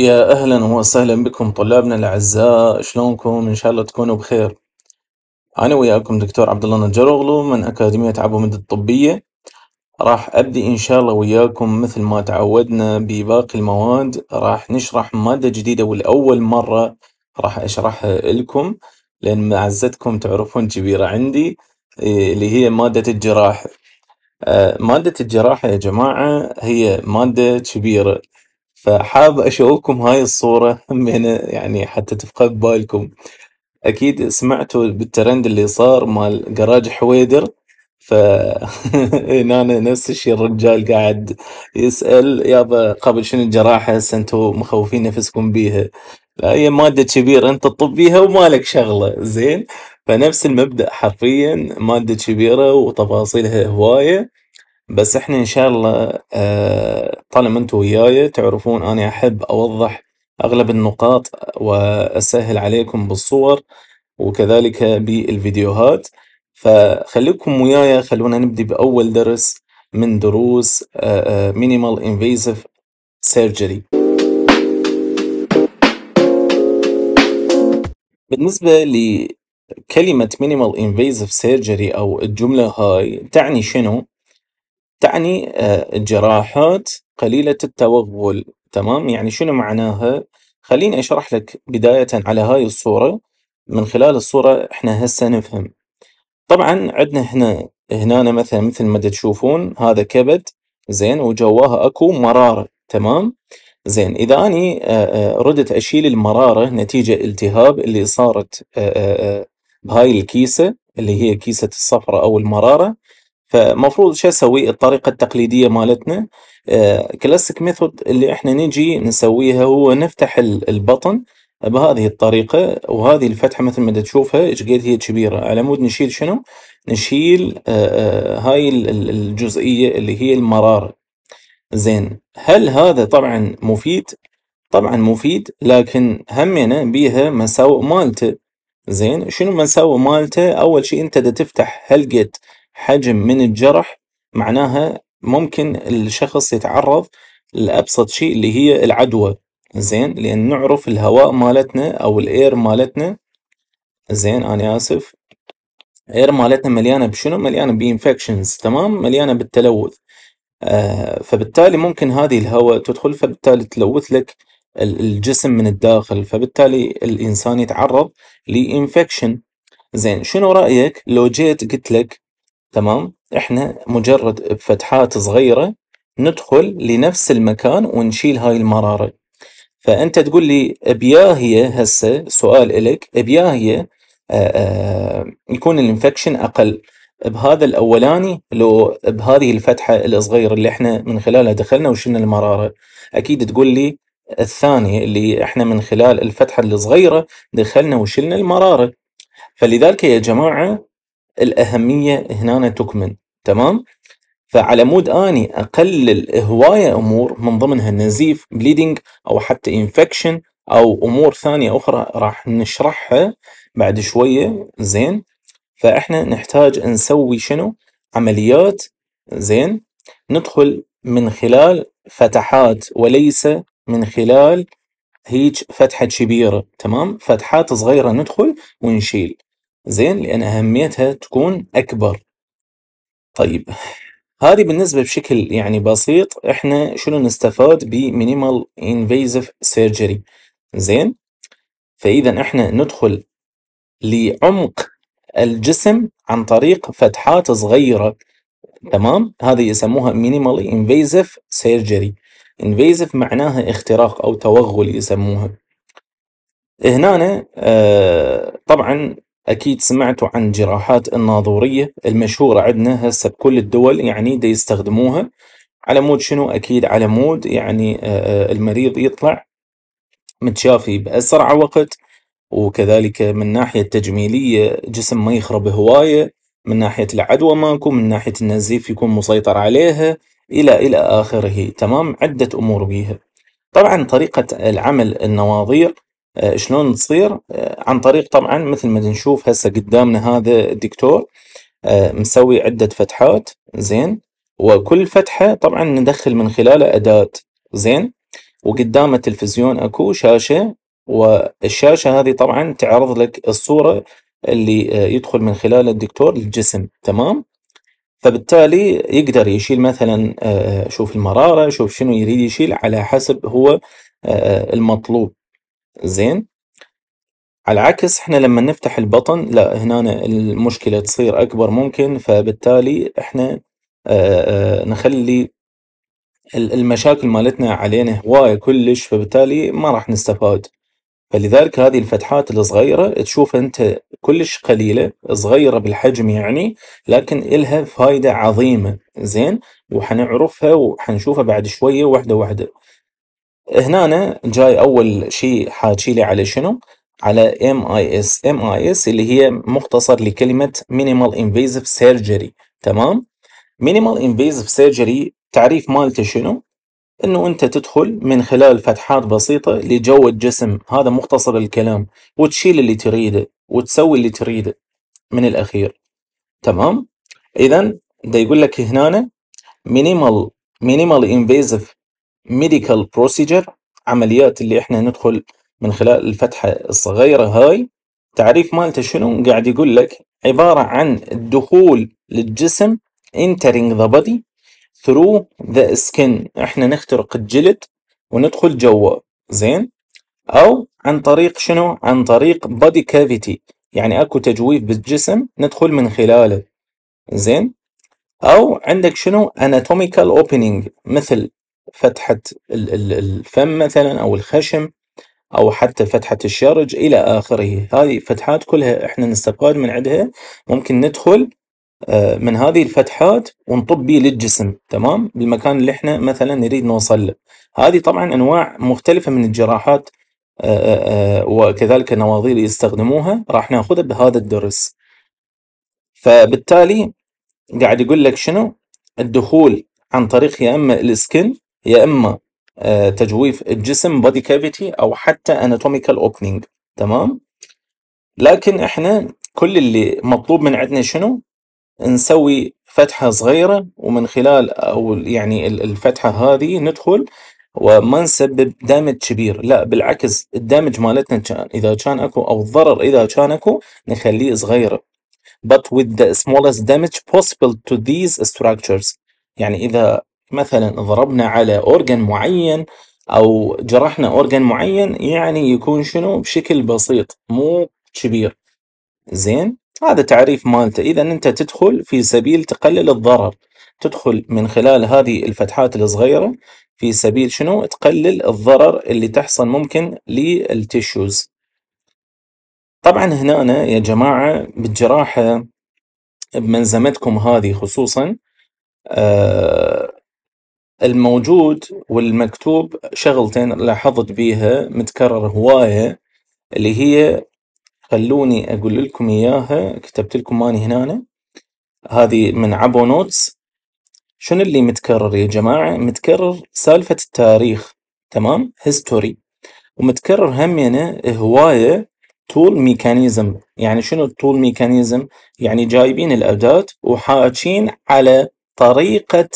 يا أهلا وسهلا بكم طلابنا الأعزاء شلونكم؟ إن شاء الله تكونوا بخير. أنا وياكم دكتور عبد الله نجاروغلو من أكاديمية عبو مد الطبية. راح أبدي إن شاء الله وياكم مثل ما تعودنا بباقي المواد راح نشرح مادة جديدة والأول مرة راح أشرحها إلكم لأن معزتكم تعرفون كبيرة عندي إيه، اللي هي مادة الجراحة. آه، مادة الجراحة يا جماعة هي مادة كبيرة. فحاب أشوفكم هاي الصورة من يعني حتى تبقى ببالكم أكيد سمعتوا بالترند اللي صار مال جراج حويدر ف هنا نفس الشيء الرجال قاعد يسأل يابا قبل شنو الجراحة هسه انتم مخوفين نفسكم بيها لا هي مادة كبيرة انت تطب بيها وما لك شغلة زين فنفس المبدأ حرفيا مادة كبيرة وتفاصيلها هواية بس إحنا إن شاء الله آه، طالما انتم وياي تعرفون أني أحب أوضح أغلب النقاط وأسهل عليكم بالصور وكذلك بالفيديوهات فخليكم وياي خلونا نبدي بأول درس من دروس آه، آه، Minimal Invasive Surgery بالنسبة لكلمة Minimal Invasive Surgery أو الجملة هاي تعني شنو؟ تعني آه، جراحات قليلة التوغل تمام يعني شنو معناها؟ خليني أشرح لك بداية على هاي الصورة من خلال الصورة إحنا هسه نفهم، طبعا عندنا هنا هنا مثلا مثل ما تشوفون هذا كبد زين وجواه أكو مرارة تمام؟ زين إذا أني آه، آه، ردت أشيل المرارة نتيجة التهاب اللي صارت بهاي الكيسة اللي هي كيسة الصفرة أو المرارة. فمفروض شو اسوي الطريقة التقليدية مالتنا كلاسيك آه، ميثود اللي احنا نجي نسويها هو نفتح البطن بهذه الطريقة وهذه الفتحة مثل ما تشوفها ايش قد هي كبيرة على مود نشيل شنو؟ نشيل آه، آه، هاي الجزئية اللي هي المرارة زين هل هذا طبعا مفيد؟ طبعا مفيد لكن همنا بيها مساوئ مالته زين شنو مساوئ مالته؟ اول شيء انت دا تفتح هلقة حجم من الجرح معناها ممكن الشخص يتعرض لأبسط شيء اللي هي العدوى زين لأن نعرف الهواء مالتنا أو الإير مالتنا زين أنا آسف الإير مالتنا مليانة بشنو؟ مليانة بإنفكشنز تمام؟ مليانة بالتلوث آه، فبالتالي ممكن هذه الهواء تدخل فبالتالي تلوث لك الجسم من الداخل فبالتالي الإنسان يتعرض لإنفكشن زين شنو رأيك لو جيت قلت لك تمام؟ إحنا مجرد بفتحات صغيرة ندخل لنفس المكان ونشيل هاي المرارة. فأنت تقول لي بياهية هسه سؤال إلك بياهية آه، يكون الانفكشن أقل بهذا الأولاني لو بهذه الفتحة الصغيرة اللي إحنا من خلالها دخلنا وشلنا المرارة. أكيد تقول لي الثانية اللي إحنا من خلال الفتحة الصغيرة دخلنا وشلنا المرارة. فلذلك يا جماعة. الأهمية هنا تكمن تمام فعلى مود اني اقلل هواية امور من ضمنها نزيف بليدنج او حتى انفكشن او امور ثانية اخرى راح نشرحها بعد شوية زين فاحنا نحتاج نسوي شنو عمليات زين ندخل من خلال فتحات وليس من خلال هيج فتحة كبيرة تمام فتحات صغيرة ندخل ونشيل زين لأن أهميتها تكون أكبر طيب هذه بالنسبة بشكل يعني بسيط إحنا شنو نستفاد بمينيمال انفيزف سيرجري زين فإذا إحنا ندخل لعمق الجسم عن طريق فتحات صغيرة تمام هذه يسموها مينيمال انفيزف سيرجري انفيزف معناها اختراق او توغل يسموها هنا آه طبعا أكيد سمعتوا عن جراحات الناظورية المشهورة عندنا هسه بكل الدول يعني دا يستخدموها على مود شنو أكيد على مود يعني آه، آه، المريض يطلع متشافي بأسرع وقت وكذلك من ناحية تجميليه جسم ما يخرب هواية من ناحية العدوى ماكو من ناحية النزيف يكون مسيطر عليها إلى إلى آخره تمام عدة أمور بيها طبعا طريقة العمل النواظير آه، شلون تصير آه، عن طريق طبعا مثل ما نشوف هسه قدامنا هذا الدكتور آه، مسوي عدة فتحات زين وكل فتحة طبعا ندخل من خلالها أداة زين وقدامه تلفزيون اكو شاشة والشاشة هذه طبعا تعرض لك الصورة اللي يدخل من خلالها الدكتور الجسم تمام فبالتالي يقدر يشيل مثلا شوف المرارة شوف شنو يريد يشيل على حسب هو المطلوب زين على العكس إحنا لما نفتح البطن لا هنا المشكلة تصير أكبر ممكن فبالتالي إحنا آه، آه، آه، نخلي المشاكل مالتنا علينا هواية كلش فبالتالي ما راح نستفاد فلذلك هذه الفتحات الصغيرة تشوفها أنت كلش قليلة صغيرة بالحجم يعني لكن إلها فايدة عظيمة زين وحنعرفها وحنشوفها بعد شوية واحدة واحدة هنا جاي اول شيء حاكي لي على شنو؟ على ام ام اي اس اي اس اللي هي مختصر لكلمة مينيمال انفيزف سيرجري تمام؟ مينيمال انفيزف سيرجري تعريف مالته شنو؟ انه انت تدخل من خلال فتحات بسيطة لجو الجسم هذا مختصر الكلام وتشيل اللي تريده وتسوي اللي تريده من الاخير تمام؟ اذا دا يقول لك هنا مينيمال مينيمال انفيزف medical procedure عمليات اللي احنا ندخل من خلال الفتحة الصغيرة هاي تعريف مالته شنو قاعد يقول لك عبارة عن الدخول للجسم entering the body through the skin احنا نخترق الجلد وندخل جوه زين او عن طريق شنو عن طريق body cavity يعني اكو تجويف بالجسم ندخل من خلاله زين او عندك شنو anatomical opening مثل فتحة الفم مثلا أو الخشم أو حتى فتحة الشرج إلى آخره هذه فتحات كلها إحنا نستفاد من عندها ممكن ندخل آه، من هذه الفتحات ونطب به للجسم تمام بالمكان اللي احنا مثلا نريد نوصل له هذه طبعا انواع مختلفة من الجراحات آه، آه، وكذلك النواظير يستخدموها راح ناخذها بهذا الدرس فبالتالي قاعد يقول لك شنو الدخول عن طريق يا اما السكن يا اما آه، تجويف الجسم بودي كافيتي او حتى اناتوميكال اوبننج تمام لكن احنا كل اللي مطلوب من عندنا شنو نسوي فتحة صغيرة ومن خلال او يعني الفتحة هذه ندخل وما نسبب دامج كبير لا بالعكس الدامج مالتنا كان اذا كان اكو او الضرر اذا كان اكو نخليه صغير but with the smallest damage possible to these structures يعني اذا مثلا ضربنا على أورجن معين أو جرحنا أورجن معين يعني يكون شنو بشكل بسيط مو كبير زين هذا تعريف مالته إذا أنت تدخل في سبيل تقلل الضرر تدخل من خلال هذه الفتحات الصغيرة في سبيل شنو تقلل الضرر اللي تحصل ممكن للتشوز طبعا هنا أنا يا جماعة بالجراحة بملزمتكم هذه خصوصا آه، الموجود والمكتوب شغلتين لاحظت بيها متكرر هواية اللي هي خلوني أقول لكم إياها كتبت لكم أني هنا هذه من عبو نوتس شنو اللي متكرر يا جماعة؟ متكرر سالفة التاريخ تمام؟ هيستوري ومتكرر همينه يعني هواية طول ميكانيزم يعني شنو tool ميكانيزم يعني جايبين الأداة وحاجين على طريقة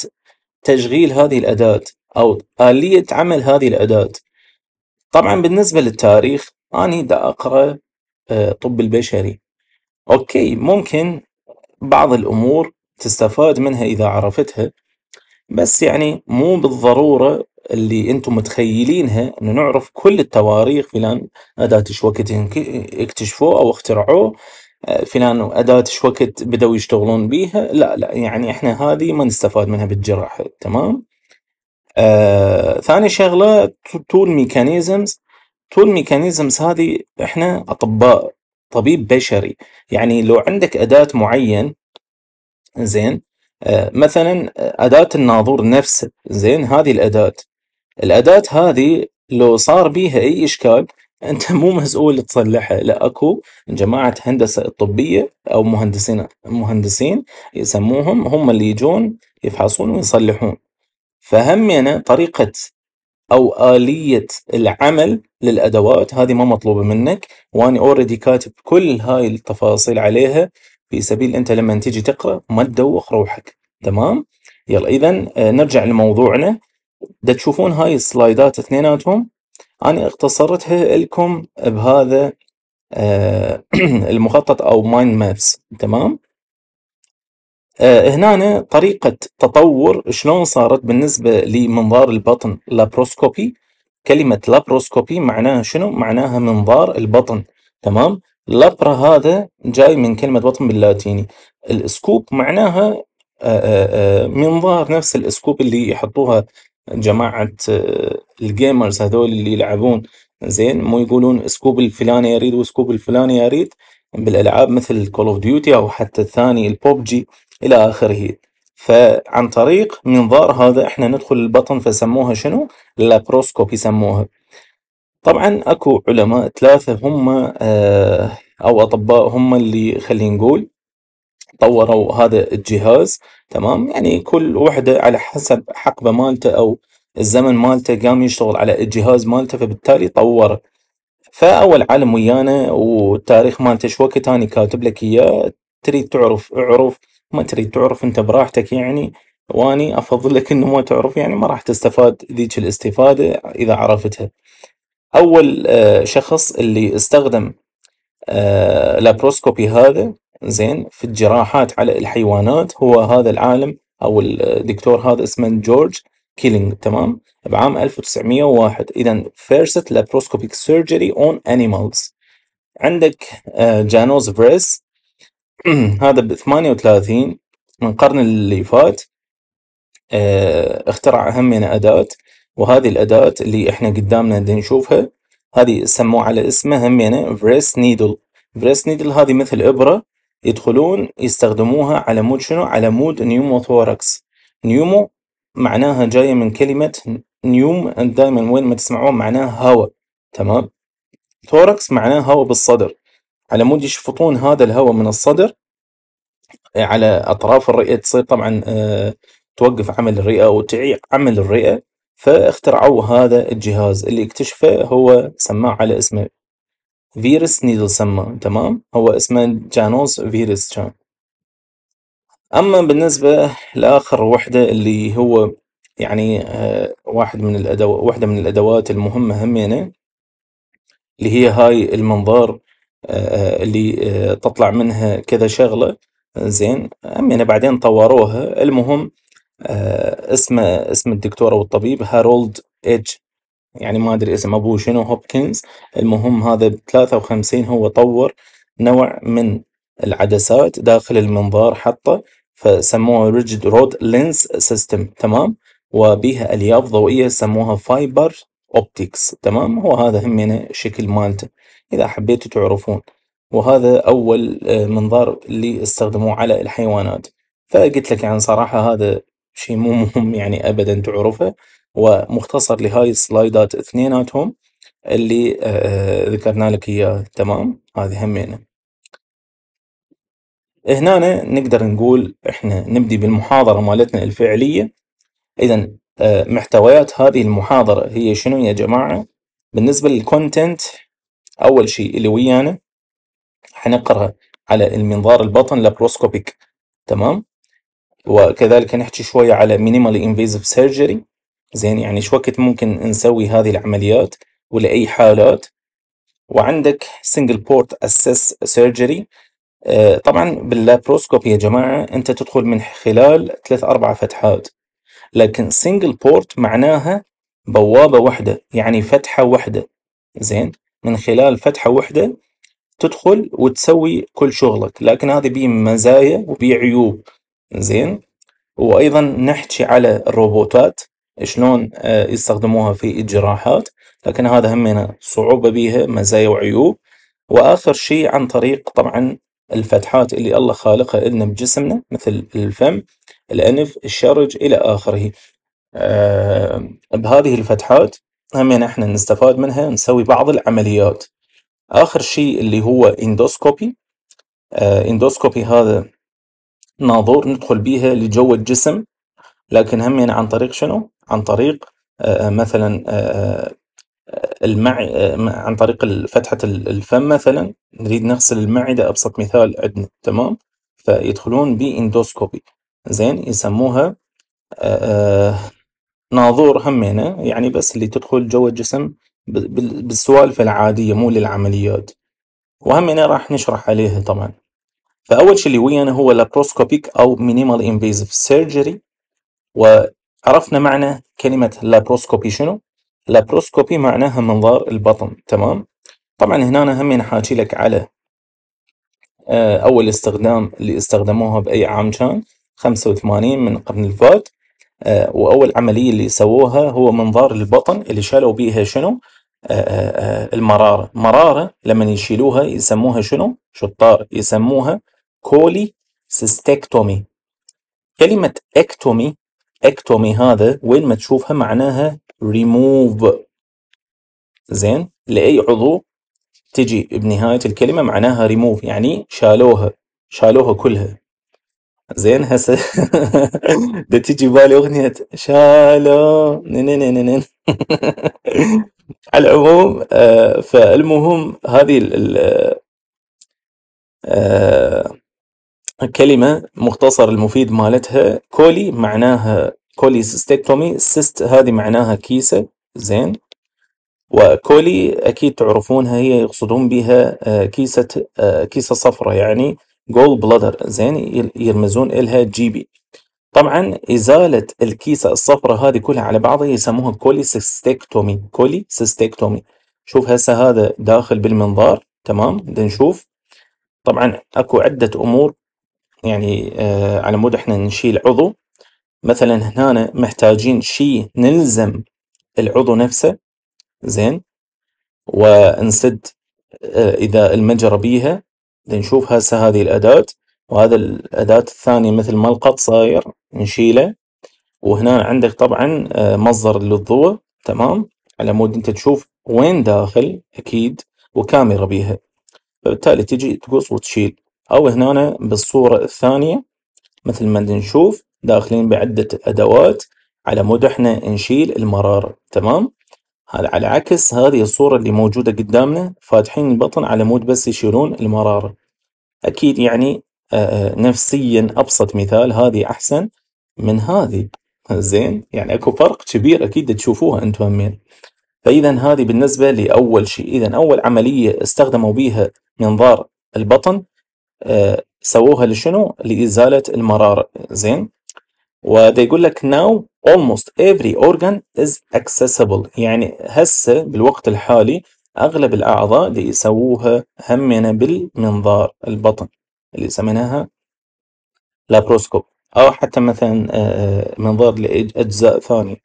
تشغيل هذه الأداة أو آلية عمل هذه الأداة طبعا بالنسبة للتاريخ أنا دا أقرأ آه، طب البشري أوكي ممكن بعض الأمور تستفاد منها إذا عرفتها بس يعني مو بالضرورة اللي أنتم متخيلينها إنه نعرف كل التواريخ فلان أداة إيش وقت اكتشفوه أو اخترعوه فلان أداة ايش وقت بدأوا يشتغلون بيها لا لا يعني احنا هذه ما نستفاد منها بالجراحة تمام آه، ثاني شغلة تول ميكانيزمز تول ميكانيزمز هذه احنا أطباء طبيب بشري يعني لو عندك أداة معين زين آه، مثلا أداة الناظور نفسه زين هذه الأداة الأداة هذه لو صار بيها أي إشكال انت مو مسؤول تصلحها لا اكو جماعه هندسه الطبيه او مهندسين مهندسين يسموهم هم اللي يجون يفحصون ويصلحون فهمنا يعني طريقه او اليه العمل للادوات هذه ما مطلوبه منك وانا اوريدي كاتب كل هاي التفاصيل عليها في سبيل انت لما تجي تقرا ما تدوخ روحك تمام يلا اذا آه، نرجع لموضوعنا دا تشوفون هاي السلايدات اثنيناتهم أنا اختصرتها لكم بهذا آه، المخطط أو مايند مابس تمام آه، هنا طريقة تطور شلون صارت بالنسبة لمنظار البطن لابروسكوبي كلمة لابروسكوبي معناها شنو؟ معناها منظار البطن تمام؟ لابرا هذا جاي من كلمة بطن باللاتيني الاسكوب معناها آه، منظار نفس الاسكوب اللي يحطوها جماعة آه، الجيمرز هذول اللي يلعبون زين مو يقولون سكوب الفلاني يريد وسكوب الفلاني يريد بالالعاب مثل كول اوف ديوتي او حتى الثاني البوبجي الى اخره فعن طريق منظار هذا احنا ندخل البطن فسموها شنو؟ لابروسكوب يسموها. طبعا اكو علماء ثلاثة هم آه، او اطباء هم اللي خلينا نقول طوروا هذا الجهاز تمام يعني كل وحدة على حسب حقبة مالته أو الزمن مالته قام يشتغل على الجهاز مالته فبالتالي طور فأول عالم ويانا والتاريخ مالته شو وقت أني كاتب لك إياه تريد تعرف اعرف ما تريد تعرف أنت براحتك يعني وأني أفضل لك إنه ما تعرف يعني ما راح تستفاد ذيك الاستفادة إذا عرفتها أول آه، شخص اللي استخدم آه، لابروسكوبي هذا زين في الجراحات على الحيوانات هو هذا العالم او الدكتور هذا اسمه جورج كيلينج تمام بعام 1901 اذا فيرست لابروسكوبيك سيرجري اون انيمالز عندك جانوز آه، فريس هذا ب 38 من القرن اللي فات آه، اخترع اهم اداه وهذه الاداه اللي احنا قدامنا نشوفها هذه سموه على اسمه همينه فريس نيدل فريس نيدل هذه مثل ابره يدخلون يستخدموها على مود شنو على مود ثوركس نيومو معناها جاية من كلمة نيوم دائما وين ما تسمعون معناها هواء تمام ثوركس معناه هواء بالصدر على مود يشفطون هذا الهواء من الصدر على أطراف الرئة تصير طبعا آه، توقف عمل الرئة وتعيق عمل الرئة فاخترعوا هذا الجهاز اللي اكتشفه هو سماه على اسمه فيروس نيدل سما تمام هو اسمه جانوس فيروس كان اما بالنسبة لاخر وحدة اللي هو يعني آه، واحد من الادوات وحدة من الادوات المهمة همينه اللي هي هاي المنظار آه، آه، اللي تطلع منها كذا شغلة زين همينه بعدين طوروها المهم اسمه اسم الدكتور او الطبيب هارولد اتش يعني ما ادري اسم ابوه شنو هوبكنز المهم هذا ب 53 هو طور نوع من العدسات داخل المنظار حطه فسموها ريجد رود لينز سيستم تمام وبيها الياف ضوئيه سموها فايبر اوبتكس تمام هو هذا همينه يعني شكل مالته اذا حبيتوا تعرفون وهذا اول آه، منظار اللي استخدموه على الحيوانات فقلت لك يعني صراحه هذا شيء مو مهم يعني ابدا تعرفه ومختصر لهاي السلايدات اثنيناتهم اللي آه، ذكرنا لك اياه تمام هذه همينه. هنا نقدر نقول احنا نبدي بالمحاضرة مالتنا الفعلية. اذا آه، محتويات هذه المحاضرة هي شنو يا جماعة؟ بالنسبة للكونتنت اول شيء اللي ويانا حنقرأ على المنظار البطن لابروسكوبيك تمام؟ وكذلك نحكي شوية على مينيمال انفيزيف سيرجري زين يعني شو وقت ممكن نسوي هذه العمليات ولأي حالات وعندك سنجل بورت اسيس سيرجري طبعا باللابروسكوب يا جماعة انت تدخل من خلال ثلاث اربع فتحات لكن سنجل بورت معناها بوابة واحدة يعني فتحة واحدة زين من خلال فتحة واحدة تدخل وتسوي كل شغلك لكن هذه بيه مزايا وبيه عيوب زين وايضا نحكي على الروبوتات شلون آه، يستخدموها في الجراحات لكن هذا همينه صعوبة بيها مزايا وعيوب وآخر شيء عن طريق طبعا الفتحات اللي الله خالقها لنا بجسمنا مثل الفم الأنف الشرج إلى آخره آه، بهذه الفتحات همين احنا نستفاد منها نسوي بعض العمليات آخر شيء اللي هو اندوسكوبي آه، اندوسكوبي هذا ناظور ندخل بيها لجو الجسم لكن همين عن طريق شنو عن طريق آه، آه، مثلا آه، المع... عن طريق فتحة الفم مثلا نريد نغسل المعدة أبسط مثال عندنا تمام فيدخلون باندوسكوبي زين يسموها ناظور همينة يعني بس اللي تدخل جوا الجسم بالسوالف العادية مو للعمليات وهمينة راح نشرح عليها طبعا فأول شيء اللي ويانا هو لابروسكوبيك أو مينيمال انفيزيف سيرجري و عرفنا معنى كلمة لابروسكوبي شنو؟ لابروسكوبي معناها منظار البطن تمام؟ طبعا هنا همين حاجي لك على آه، أول استخدام اللي استخدموها بأي عام كان 85 من قرن الفات آه، وأول عملية اللي سووها هو منظار البطن اللي شالوا بيها شنو؟ آه، المرارة مرارة لما يشيلوها يسموها شنو شطار يسموها كولي سيستكتومي كلمة اكتومي اكتومي هذا وين ما تشوفها معناها ريموف زين لاي عضو تجي بنهاية الكلمة معناها ريموف يعني شالوها شالوها كلها زين هسه ده تجي بالي اغنية شالو نننننن على العموم آه، فالمهم هذه آه، كلمة مختصر المفيد مالتها كولي معناها كوليسيستكتومي سيست هذه معناها كيسة زين وكولي أكيد تعرفونها هي يقصدون بها آه، كيسة آه، كيسة صفرة يعني جول بلادر زين يرمزون إلها جي بي طبعا إزالة الكيسة الصفرة هذه كلها على بعضها يسموها كوليسيستكتومي كوليسيستكتومي شوف هسه هذا داخل بالمنظار تمام نشوف طبعا اكو عدة امور يعني آه، على مود إحنا نشيل عضو مثلا هنا محتاجين شي نلزم العضو نفسه زين ونسد آه، إذا المجرى بيها نشوف هسه هذه الأداة وهذا الأداة الثانية مثل القط صاير نشيله وهنا عندك طبعا آه، مصدر للضوء تمام على مود أنت تشوف وين داخل أكيد وكاميرا بيها فبالتالي تجي تقص وتشيل أو هنا بالصورة الثانية مثل ما نشوف داخلين بعدة أدوات على مود إحنا نشيل المرارة تمام هذا على عكس هذه الصورة اللي موجودة قدامنا فاتحين البطن على مود بس يشيلون المرارة أكيد يعني آه، آه، نفسيا أبسط مثال هذه أحسن من هذه زين يعني اكو فرق كبير اكيد تشوفوها انتم همين فاذا هذه بالنسبه لاول شيء اذا اول عمليه استخدموا بيها منظار البطن آه، سووها لشنو؟ لإزالة المرارة زين وده يقول لك now almost every organ is accessible يعني هسه بالوقت الحالي أغلب الأعضاء اللي يسووها همنا بالمنظار البطن اللي سميناها لابروسكوب أو حتى مثلا آه، آه، منظار لأجزاء ثانية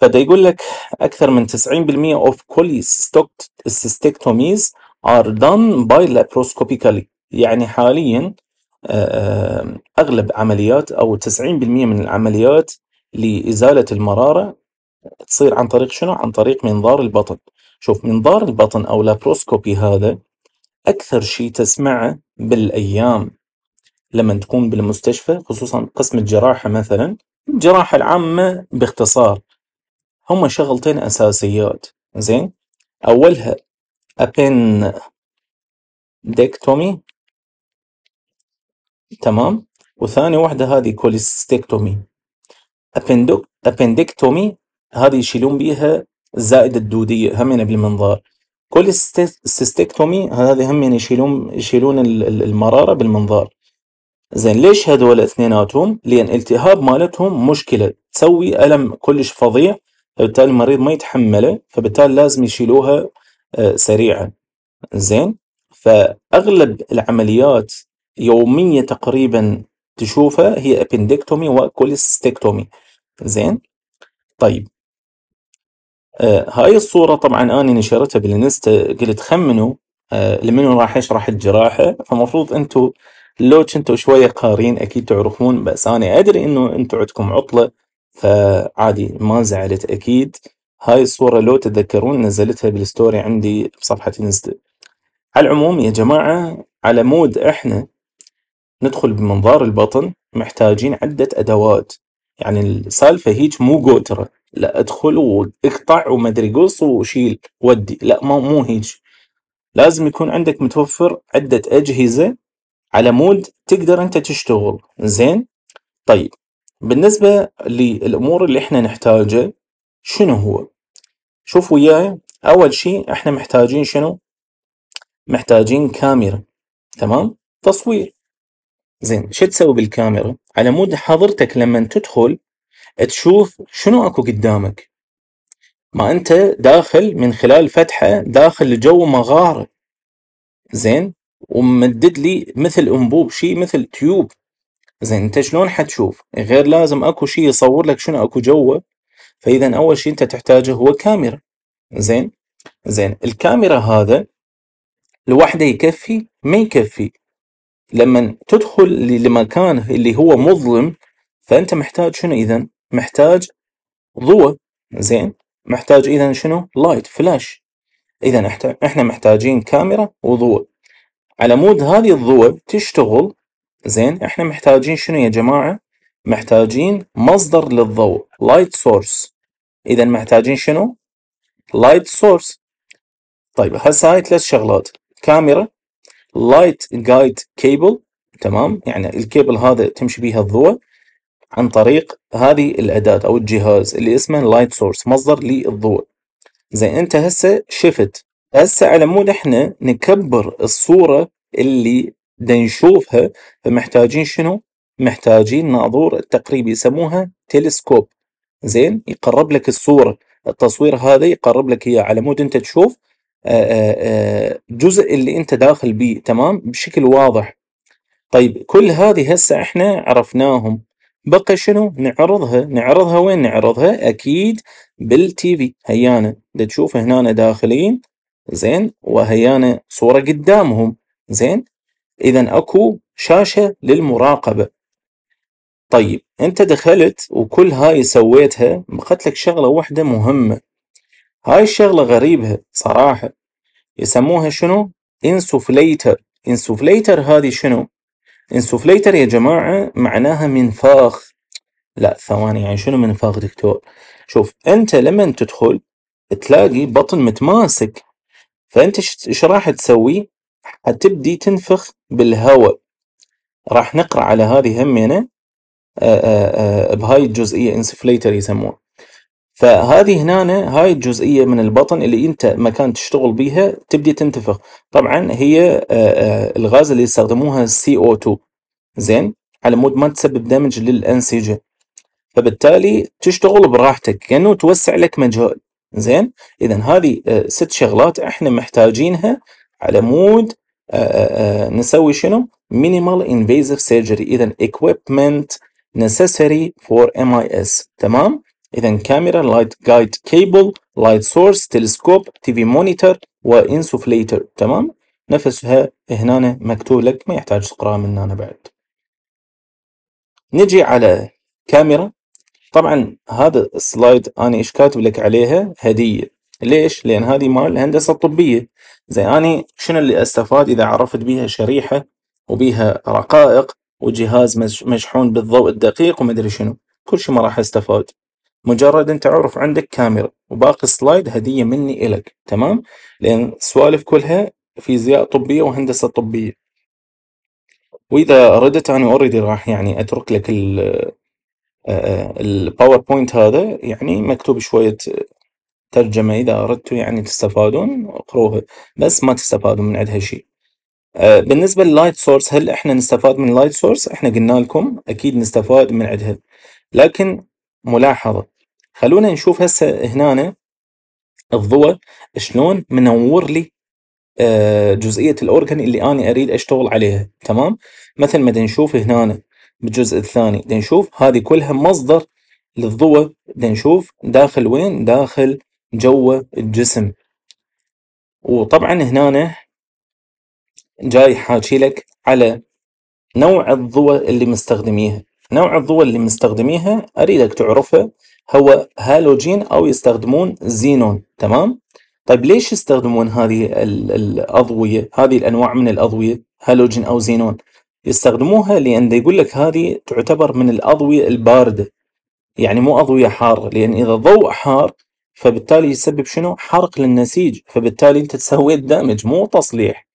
فده يقول لك أكثر من 90% of colistectomies are done by laparoscopically يعني حاليا آه، آه، اغلب عمليات او 90% من العمليات لازاله المراره تصير عن طريق شنو؟ عن طريق منظار البطن. شوف منظار البطن او لابروسكوبي هذا اكثر شيء تسمعه بالايام لما تكون بالمستشفى خصوصا قسم الجراحه مثلا الجراحه العامه باختصار هما شغلتين اساسيات زين اولها ابن ديكتومي تمام وثاني واحدة هذه كوليستيكتومي أبندكتومي هذه يشيلون بيها الزائدة الدودية همين يعني بالمنظار كوليستيكتومي هذه همين يعني يشيلون يشيلون المرارة بالمنظار زين ليش هذول اثنيناتهم؟ لأن التهاب مالتهم مشكلة تسوي ألم كلش فظيع فبالتالي المريض ما يتحمله فبالتالي لازم يشيلوها آه، سريعا زين فأغلب العمليات يومية تقريبا تشوفها هي ابندكتومي وكوليستكتومي زين طيب آه هاي الصورة طبعا أنا نشرتها بالانستا قلت خمنوا آه لمنو راح يشرح الجراحة فمفروض انتو لو كنتوا شوية قارين أكيد تعرفون بس أنا أدري إنه انتو عندكم عطلة فعادي ما زعلت أكيد هاي الصورة لو تتذكرون نزلتها بالستوري عندي بصفحة انستا على العموم يا جماعة على مود إحنا ندخل بمنظار البطن محتاجين عدة أدوات يعني السالفة هيج مو قوترة لا ادخل واقطع وما ادري قص وشيل ودي لا مو مو هيج لازم يكون عندك متوفر عدة أجهزة على مود تقدر أنت تشتغل زين طيب بالنسبة للأمور اللي إحنا نحتاجه شنو هو؟ شوف وياي أول شيء إحنا محتاجين شنو؟ محتاجين كاميرا تمام؟ تصوير زين شو تسوي بالكاميرا؟ على مود حضرتك لما تدخل تشوف شنو اكو قدامك. ما انت داخل من خلال فتحة داخل لجو مغارة. زين وممدد لي مثل انبوب شي مثل تيوب. زين انت شلون حتشوف؟ غير لازم اكو شي يصور لك شنو اكو جوه. فاذا اول شي انت تحتاجه هو كاميرا. زين؟ زين الكاميرا هذا لوحده يكفي؟ ما يكفي. لما تدخل لمكان اللي هو مظلم فأنت محتاج شنو إذا؟ محتاج ضوء زين محتاج إذا شنو؟ لايت فلاش إذا إحنا محتاجين كاميرا وضوء على مود هذه الضوء تشتغل زين إحنا محتاجين شنو يا جماعة؟ محتاجين مصدر للضوء لايت سورس إذا محتاجين شنو؟ لايت سورس طيب هسه هاي ثلاث شغلات كاميرا لايت جايد كيبل تمام يعني الكيبل هذا تمشي بيها الضوء عن طريق هذه الأداة أو الجهاز اللي اسمه لايت سورس مصدر للضوء زين أنت هسه شفت هسه على مود إحنا نكبر الصورة اللي نشوفها فمحتاجين شنو؟ محتاجين ناظور تقريبي يسموها تلسكوب زين يقرب لك الصورة التصوير هذا يقرب لك إياه على مود أنت تشوف الجزء اللي انت داخل بيه تمام بشكل واضح طيب كل هذه هسه احنا عرفناهم بقى شنو نعرضها نعرضها وين نعرضها اكيد بالتي في هيانا تشوف هنا داخلين زين وهيانا صورة قدامهم زين اذا اكو شاشة للمراقبة طيب انت دخلت وكل هاي سويتها بقت لك شغلة واحدة مهمة هاي الشغلة غريبة صراحة يسموها شنو؟ انسوفليتر انسوفليتر هذه شنو؟ انسوفليتر يا جماعة معناها منفاخ لا ثواني يعني شنو منفاخ دكتور؟ شوف انت لما تدخل تلاقي بطن متماسك فانت ايش راح تسوي؟ حتبدي تنفخ بالهواء راح نقرأ على هذه همينة آه، آه، آه، بهاي الجزئية انسفليتر يسموها فهذه هنا هاي الجزئيه من البطن اللي انت مكان تشتغل بيها تبدي تنتفخ طبعا هي آه، آه، الغاز اللي يستخدموها او 2 زين على مود ما تسبب دمج للانسجه فبالتالي تشتغل براحتك كانه يعني توسع لك مجال زين اذا هذه آه، ست شغلات احنا محتاجينها على مود نسوي شنو مينيمال انفيزيف سيرجري اذا فور necessary for MIS تمام اذا كاميرا لايت جايد كيبل لايت سورس تلسكوب تي في مونيتور وانسوفليتر تمام نفسها هنا مكتوب لك ما يحتاج تقراها من هنا بعد نجي على كاميرا طبعا هذا السلايد انا ايش كاتب لك عليها هديه ليش لان هذه مال الهندسه الطبيه زي اني شنو اللي استفاد اذا عرفت بيها شريحه وبيها رقائق وجهاز مشحون بالضوء الدقيق ادري شنو كل شيء ما راح استفاد مجرد انت عرف عندك كاميرا وباقي السلايد هدية مني الك تمام لان سوالف كلها فيزياء طبية وهندسة طبية واذا ردت انا اوريدي راح يعني اترك لك ال آه، آه، الباوربوينت هذا يعني مكتوب شوية ترجمة إذا أردتوا يعني تستفادون اقروها بس ما تستفادوا من عندها شيء آه، بالنسبة لللايت سورس هل احنا نستفاد من اللايت سورس احنا قلنا لكم اكيد نستفاد من عندها لكن ملاحظة خلونا نشوف هسه هنا الضوء شلون منور لي آه، جزئية الأورجن اللي أنا أريد أشتغل عليها تمام مثل ما نشوف هنا بالجزء الثاني نشوف هذه كلها مصدر للضوء نشوف داخل وين داخل جوا الجسم وطبعا هنا جاي حاكي لك على نوع الضوء اللي مستخدميها نوع الضوء اللي مستخدميها أريدك تعرفها هو هالوجين أو يستخدمون زينون تمام؟ طيب ليش يستخدمون هذه الأضوية هذه الأنواع من الأضوية هالوجين أو زينون؟ يستخدموها لأن يقول لك هذه تعتبر من الأضوية الباردة يعني مو أضوية حارة لأن إذا الضوء حار فبالتالي يسبب شنو؟ حرق للنسيج فبالتالي أنت تسوي دامج مو تصليح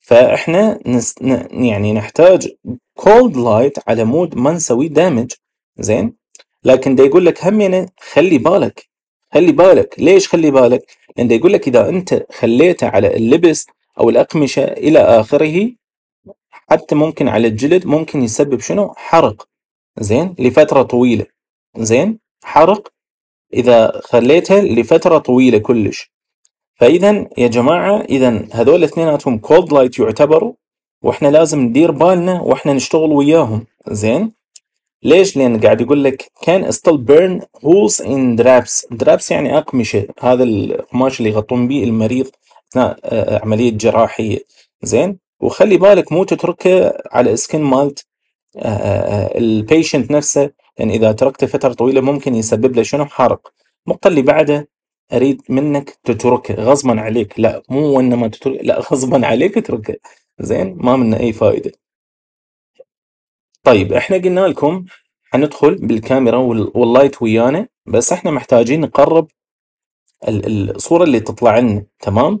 فإحنا نس... يعني نحتاج كولد لايت على مود ما نسوي دامج زين لكن ده يقول لك همينه يعني خلي بالك خلي بالك ليش خلي بالك لان ده يقول لك اذا انت خليته على اللبس او الاقمشه الى اخره حتى ممكن على الجلد ممكن يسبب شنو حرق زين لفتره طويله زين حرق اذا خليتها لفتره طويله كلش فاذا يا جماعه اذا هذول اثنيناتهم كولد لايت يعتبروا واحنا لازم ندير بالنا واحنا نشتغل وياهم زين ليش؟ لأن قاعد يقول لك كان still burn holes in drapes درابس يعني أقمشة هذا القماش اللي يغطون به المريض أثناء آه، عملية جراحية زين وخلي بالك مو تتركه على سكن مالت البيشنت نفسه لأن يعني إذا تركته فترة طويلة ممكن يسبب له شنو حرق النقطة اللي بعده أريد منك تتركه غصبا عليك لا مو وإنما تتركه لا غصبا عليك اتركه زين ما منه أي فائدة طيب احنا قلنا لكم حندخل بالكاميرا واللايت ويانا بس احنا محتاجين نقرب الصورة اللي تطلع لنا تمام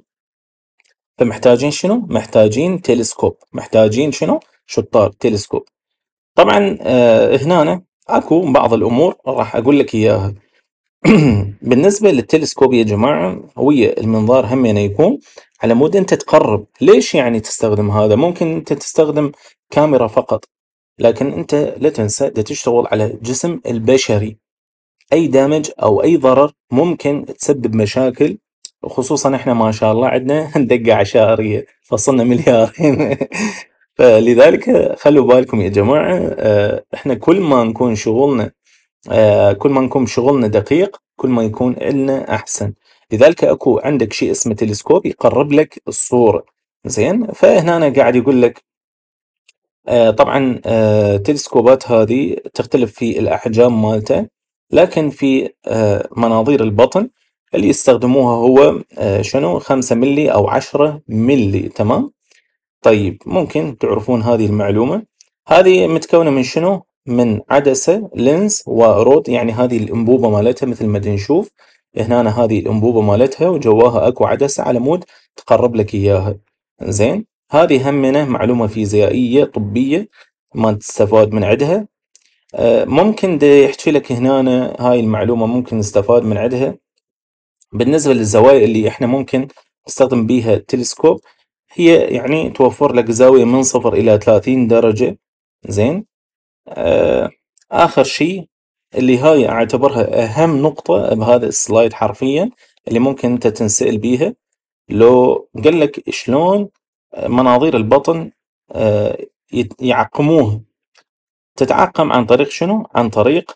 فمحتاجين شنو محتاجين تلسكوب محتاجين شنو شطار تلسكوب طبعا آه هنا اكو بعض الامور راح اقول لك اياها بالنسبة للتلسكوب يا جماعة ويا المنظار هم يعني يكون على مود انت تقرب ليش يعني تستخدم هذا ممكن انت تستخدم كاميرا فقط لكن انت لا تنسى دا تشتغل على الجسم البشري اي دامج او اي ضرر ممكن تسبب مشاكل وخصوصا احنا ما شاء الله عندنا دقة عشائرية فصلنا مليارين فلذلك خلوا بالكم يا جماعة آه، احنا كل ما نكون شغلنا آه، كل ما نكون شغلنا دقيق كل ما يكون لنا احسن لذلك اكو عندك شيء اسمه تلسكوب يقرب لك الصورة زين فهنا أنا قاعد يقول لك آه، طبعا آه، تلسكوبات هذه تختلف في الأحجام مالته لكن في آه، مناظير البطن اللي يستخدموها هو شنو خمسة ملي أو عشرة ملي تمام طيب ممكن تعرفون هذه المعلومة هذه متكونة من شنو من عدسة لينز ورود يعني هذه الأنبوبة مالتها مثل ما نشوف هنا هذه الأنبوبة مالتها وجواها أكو عدسة على مود تقرب لك إياها زين هذه همنا معلومة فيزيائية طبية ما تستفاد من عدها آه، ممكن دي يحكي لك هنا هاي المعلومة ممكن نستفاد من عدها بالنسبة للزوايا اللي احنا ممكن نستخدم بيها التلسكوب هي يعني توفر لك زاوية من صفر إلى ثلاثين درجة زين آه، آخر شيء اللي هاي أعتبرها أهم نقطة بهذا السلايد حرفيا اللي ممكن أنت تنسأل بيها لو قال لك شلون مناظير البطن آه، يعقموه تتعقم عن طريق شنو؟ عن طريق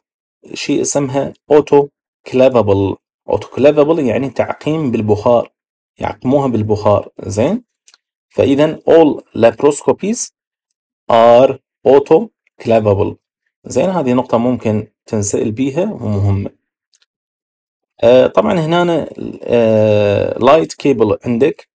شيء اسمها اوتو كلافابل اوتو كلافابل يعني تعقيم بالبخار يعقموها بالبخار زين فاذا all laparoscopies are auto clavable زين هذه نقطة ممكن تنسأل بيها ومهمة آه طبعا هنا لايت آه، كيبل عندك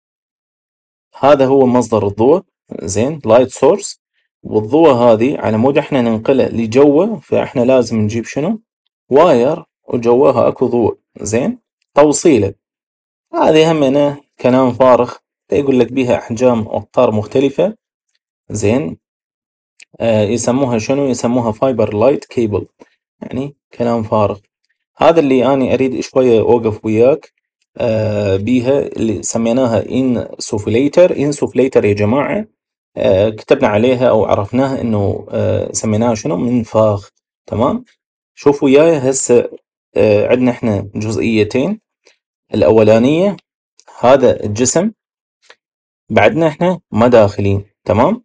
هذا هو مصدر الضوء زين لايت سورس والضوء هذي على مود إحنا ننقله لجوه فإحنا لازم نجيب شنو واير وجواها أكو ضوء زين توصيله هذي انا كلام فارغ يقول لك بيها أحجام اقطار مختلفة زين آه يسموها شنو يسموها فايبر لايت كيبل يعني كلام فارغ هذا اللي أني أريد شوية أوقف وياك آه، بيها اللي سميناها انسوفليتر انسوفليتر يا جماعة آه، كتبنا عليها او عرفناها انه آه، سميناها شنو منفاخ تمام شوفوا وياي هسه عندنا احنا جزئيتين الاولانية هذا الجسم بعدنا احنا مداخلين تمام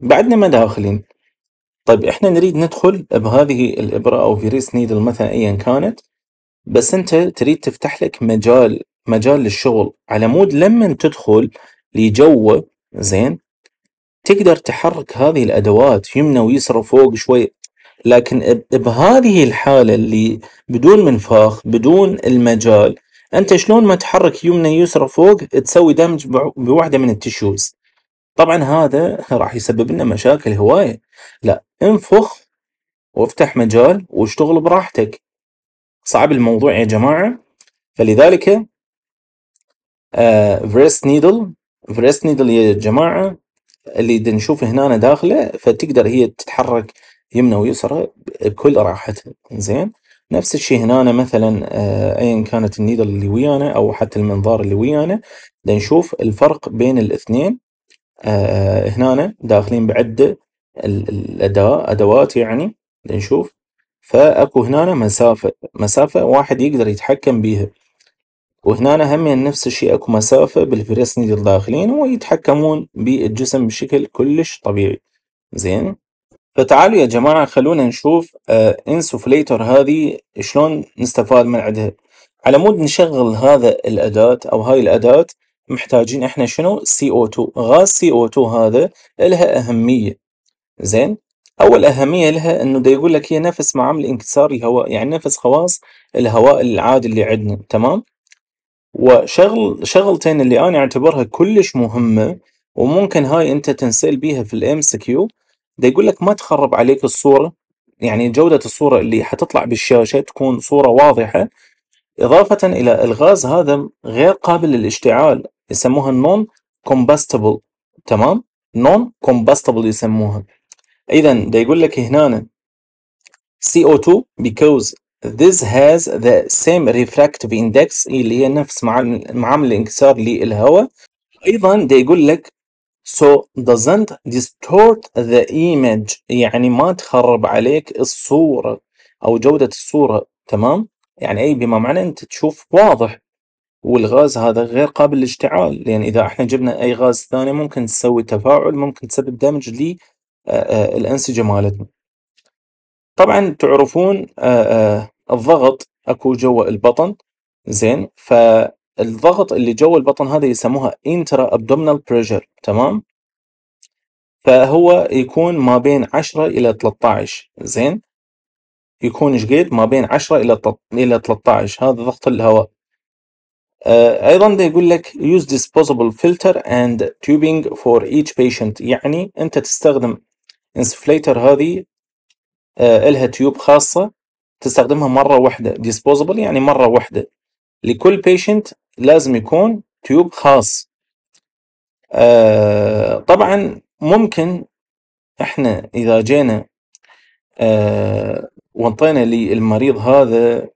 بعدنا مداخلين طيب احنا نريد ندخل بهذه الابرة او فيريس نيدل مثلا ايا كانت بس انت تريد تفتح لك مجال مجال للشغل على مود لما تدخل لجوه زين تقدر تحرك هذه الادوات يمنى ويسرى فوق شوي لكن بهذه الحاله اللي بدون منفاخ بدون المجال انت شلون ما تحرك يمنى يسرى فوق تسوي دمج بواحده من التشوز طبعا هذا راح يسبب لنا مشاكل هوايه لا انفخ وافتح مجال واشتغل براحتك صعب الموضوع يا جماعة فلذلك فريس نيدل فريس نيدل يا جماعة اللي نشوفه هنا داخله فتقدر هي تتحرك يمنى ويسرى بكل راحتها زين نفس الشيء هنا مثلا آه، ايا كانت النيدل اللي ويانا او حتى المنظار اللي ويانا نشوف الفرق بين الاثنين آه، آه، هنا داخلين بعده الاداء ادوات يعني نشوف فاكو هنا مسافة مسافة واحد يقدر يتحكم بيها وهنا هم نفس الشيء اكو مسافة بالفلسني الداخلين ويتحكمون بالجسم بشكل كلش طبيعي زين فتعالوا يا جماعة خلونا نشوف آه انسوفليتر هذه شلون نستفاد من عندها على مود نشغل هذا الأداة أو هاي الأداة محتاجين احنا شنو CO2 غاز CO2 هذا إلها أهمية زين أول أهمية لها إنه ده يقول لك هي نفس معامل انكسار الهواء يعني نفس خواص الهواء العادي اللي عندنا تمام وشغل شغلتين اللي أنا أعتبرها كلش مهمة وممكن هاي أنت تنسأل بيها في الام اس كيو ده يقول لك ما تخرب عليك الصورة يعني جودة الصورة اللي حتطلع بالشاشة تكون صورة واضحة إضافة إلى الغاز هذا غير قابل للاشتعال يسموها النون كومبستبل تمام نون كومبستبل يسموها اذا ده يقول لك هنا CO2 because this has the same refractive index اللي هي نفس معامل الانكسار للهواء ايضا ده يقول لك so doesn't distort the image يعني ما تخرب عليك الصورة أو جودة الصورة تمام يعني أي بما معنى أنت تشوف واضح والغاز هذا غير قابل للاشتعال لأن إذا إحنا جبنا أي غاز ثاني ممكن تسوي تفاعل ممكن تسبب دمج آه، آه، الانسجه مالتنا. طبعا تعرفون آه، الضغط اكو جوا البطن زين فالضغط اللي جوا البطن هذا يسموها انترا ابدومينال بريشر تمام فهو يكون ما بين 10 الى 13 زين يكون شقد ما بين 10 الى الى 13 هذا ضغط الهواء ايضا ده يقول لك use disposable filter and tubing for each patient يعني انت تستخدم انسفليتر هذه آه، إلها تيوب خاصة تستخدمها مرة واحدة ديسبوزبل يعني مرة واحدة لكل بيشنت لازم يكون تيوب خاص آه طبعا ممكن احنا اذا جينا آه وانطينا للمريض هذا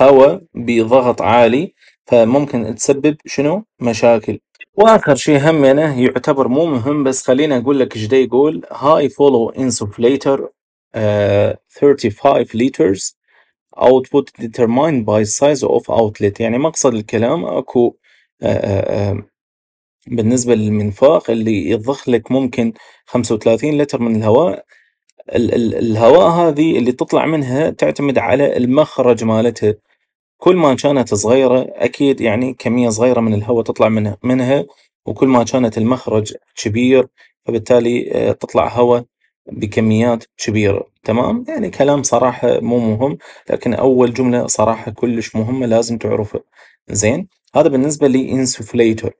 هواء بضغط عالي فممكن تسبب شنو؟ مشاكل. واخر هم همينه يعني يعتبر مو مهم بس خليني اقول لك ايش يقول هاي فولو انسوفليتر 35 five اوتبوت output determined by size of outlet يعني مقصد الكلام اكو آه، آه، آه، بالنسبة للمنفاخ اللي يضخ لك ممكن 35 لتر من الهواء الهواء هذي اللي تطلع منها تعتمد على المخرج مالتها. كل ما كانت صغيرة أكيد يعني كمية صغيرة من الهواء تطلع منها, منها، وكل ما كانت المخرج كبير فبالتالي آه، تطلع هواء بكميات كبيرة تمام؟ يعني كلام صراحة مو مهم، لكن أول جملة صراحة كلش مهمة لازم تعرفها، زين؟ هذا بالنسبة لإنسوفليتر.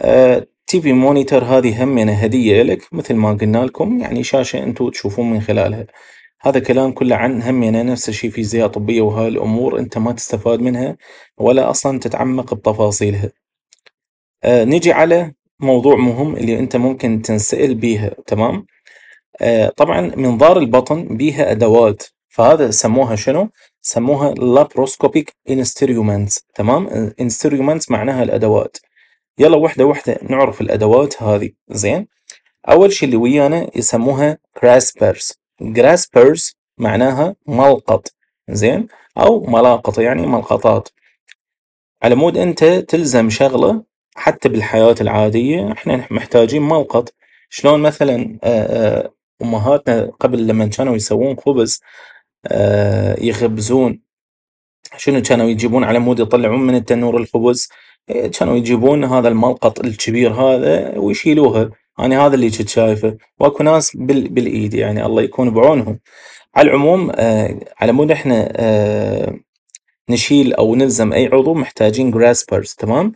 آه، تي في مونيتر هذي هم يعني هدية إلك مثل ما قلنا لكم يعني شاشة أنتم تشوفون من خلالها. هذا كلام كله عن همينه يعني نفس الشيء فيزياء طبية وهاي الأمور أنت ما تستفاد منها ولا أصلا تتعمق بتفاصيلها آه نجي على موضوع مهم اللي أنت ممكن تنسأل بيها تمام آه طبعا منظار البطن بيها أدوات فهذا سموها شنو سموها لابروسكوبيك انستريومنتس تمام انستريومنتس معناها الأدوات يلا وحدة وحدة نعرف الأدوات هذه زين أول شيء اللي ويانا يسموها كراسبرز جراسبرز معناها ملقط زين او ملاقط يعني ملقطات على مود انت تلزم شغله حتى بالحياة العادية احنا محتاجين ملقط شلون مثلا آه، آه، امهاتنا قبل لما كانوا يسوون خبز آه، يخبزون شنو كانوا يجيبون على مود يطلعون من التنور الخبز إيه، كانوا يجيبون هذا الملقط الكبير هذا ويشيلوها أنا يعني هذا اللي كنت شايفه، واكو ناس بال- بالإيد يعني الله يكون بعونهم. على العموم آه، على مود إحنا آه، نشيل أو نلزم أي عضو محتاجين جراسبرز تمام؟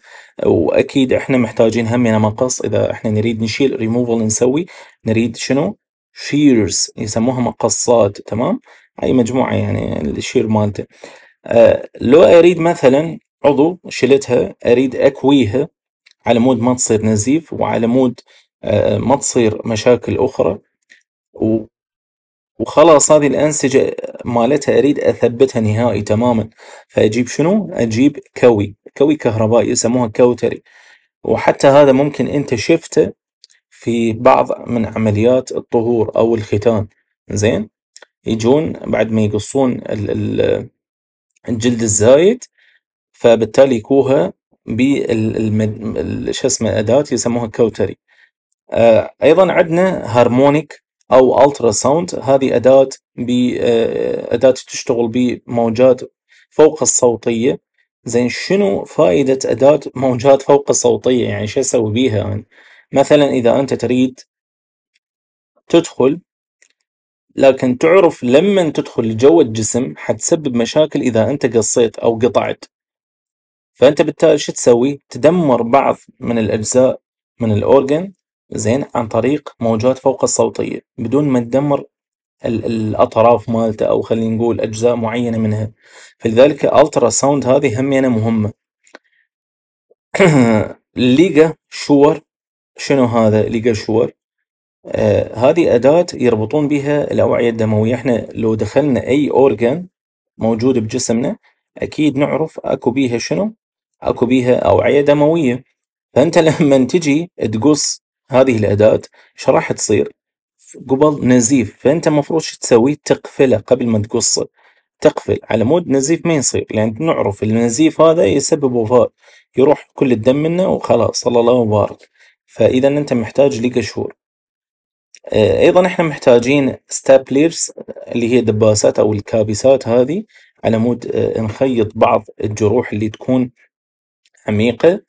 وأكيد إحنا محتاجين همنا يعني مقص إذا إحنا نريد نشيل ريموفل نسوي نريد شنو؟ شيرز يسموها مقصات تمام؟ أي مجموعة يعني الشير مالته. آه، لو أريد مثلا عضو شلتها أريد أكويها على مود ما تصير نزيف وعلى مود. آه، ما تصير مشاكل أخرى و وخلاص هذي الأنسجة مالتها أريد أثبتها نهائي تماما، فأجيب شنو؟ أجيب كوي، كوي كهربائي يسموها كوتري، وحتى هذا ممكن أنت شفته في بعض من عمليات الطهور أو الختان، زين يجون بعد ما يقصون الجلد الزايد، فبالتالي يكوها بال شو اسمه أداة يسموها كوتري. آه، ايضا عندنا هارمونيك او الترا ساوند هذه اداه آه، اداه تشتغل بموجات فوق الصوتيه زين شنو فائده اداه موجات فوق الصوتيه يعني شو اسوي بيها يعني مثلا اذا انت تريد تدخل لكن تعرف لما تدخل جوه الجسم حتسبب مشاكل اذا انت قصيت او قطعت فانت بالتالي شو تسوي تدمر بعض من الاجزاء من الاورجن زين عن طريق موجات فوق الصوتية بدون ما تدمر الأطراف مالته أو خلينا نقول أجزاء معينة منها فلذلك الترا ساوند هذه همينة يعني مهمة ليجا شور شنو هذا ليجا شور آه هذه أداة يربطون بها الأوعية الدموية احنا لو دخلنا أي أورجان موجود بجسمنا أكيد نعرف أكو بيها شنو أكو بيها أوعية دموية فأنت لما تجي تقص هذه الأداة إيش راح تصير قبل نزيف فأنت المفروض شو تسوي تقفله قبل ما تقصه تقفل على مود نزيف ما يصير لأن نعرف النزيف هذا يسبب وفاة يروح كل الدم منه وخلاص صلى الله وبارك فإذا أنت محتاج لقشور آه، أيضا إحنا محتاجين ستابليرز اللي هي دباسات أو الكابسات هذه على مود آه، نخيط بعض الجروح اللي تكون عميقة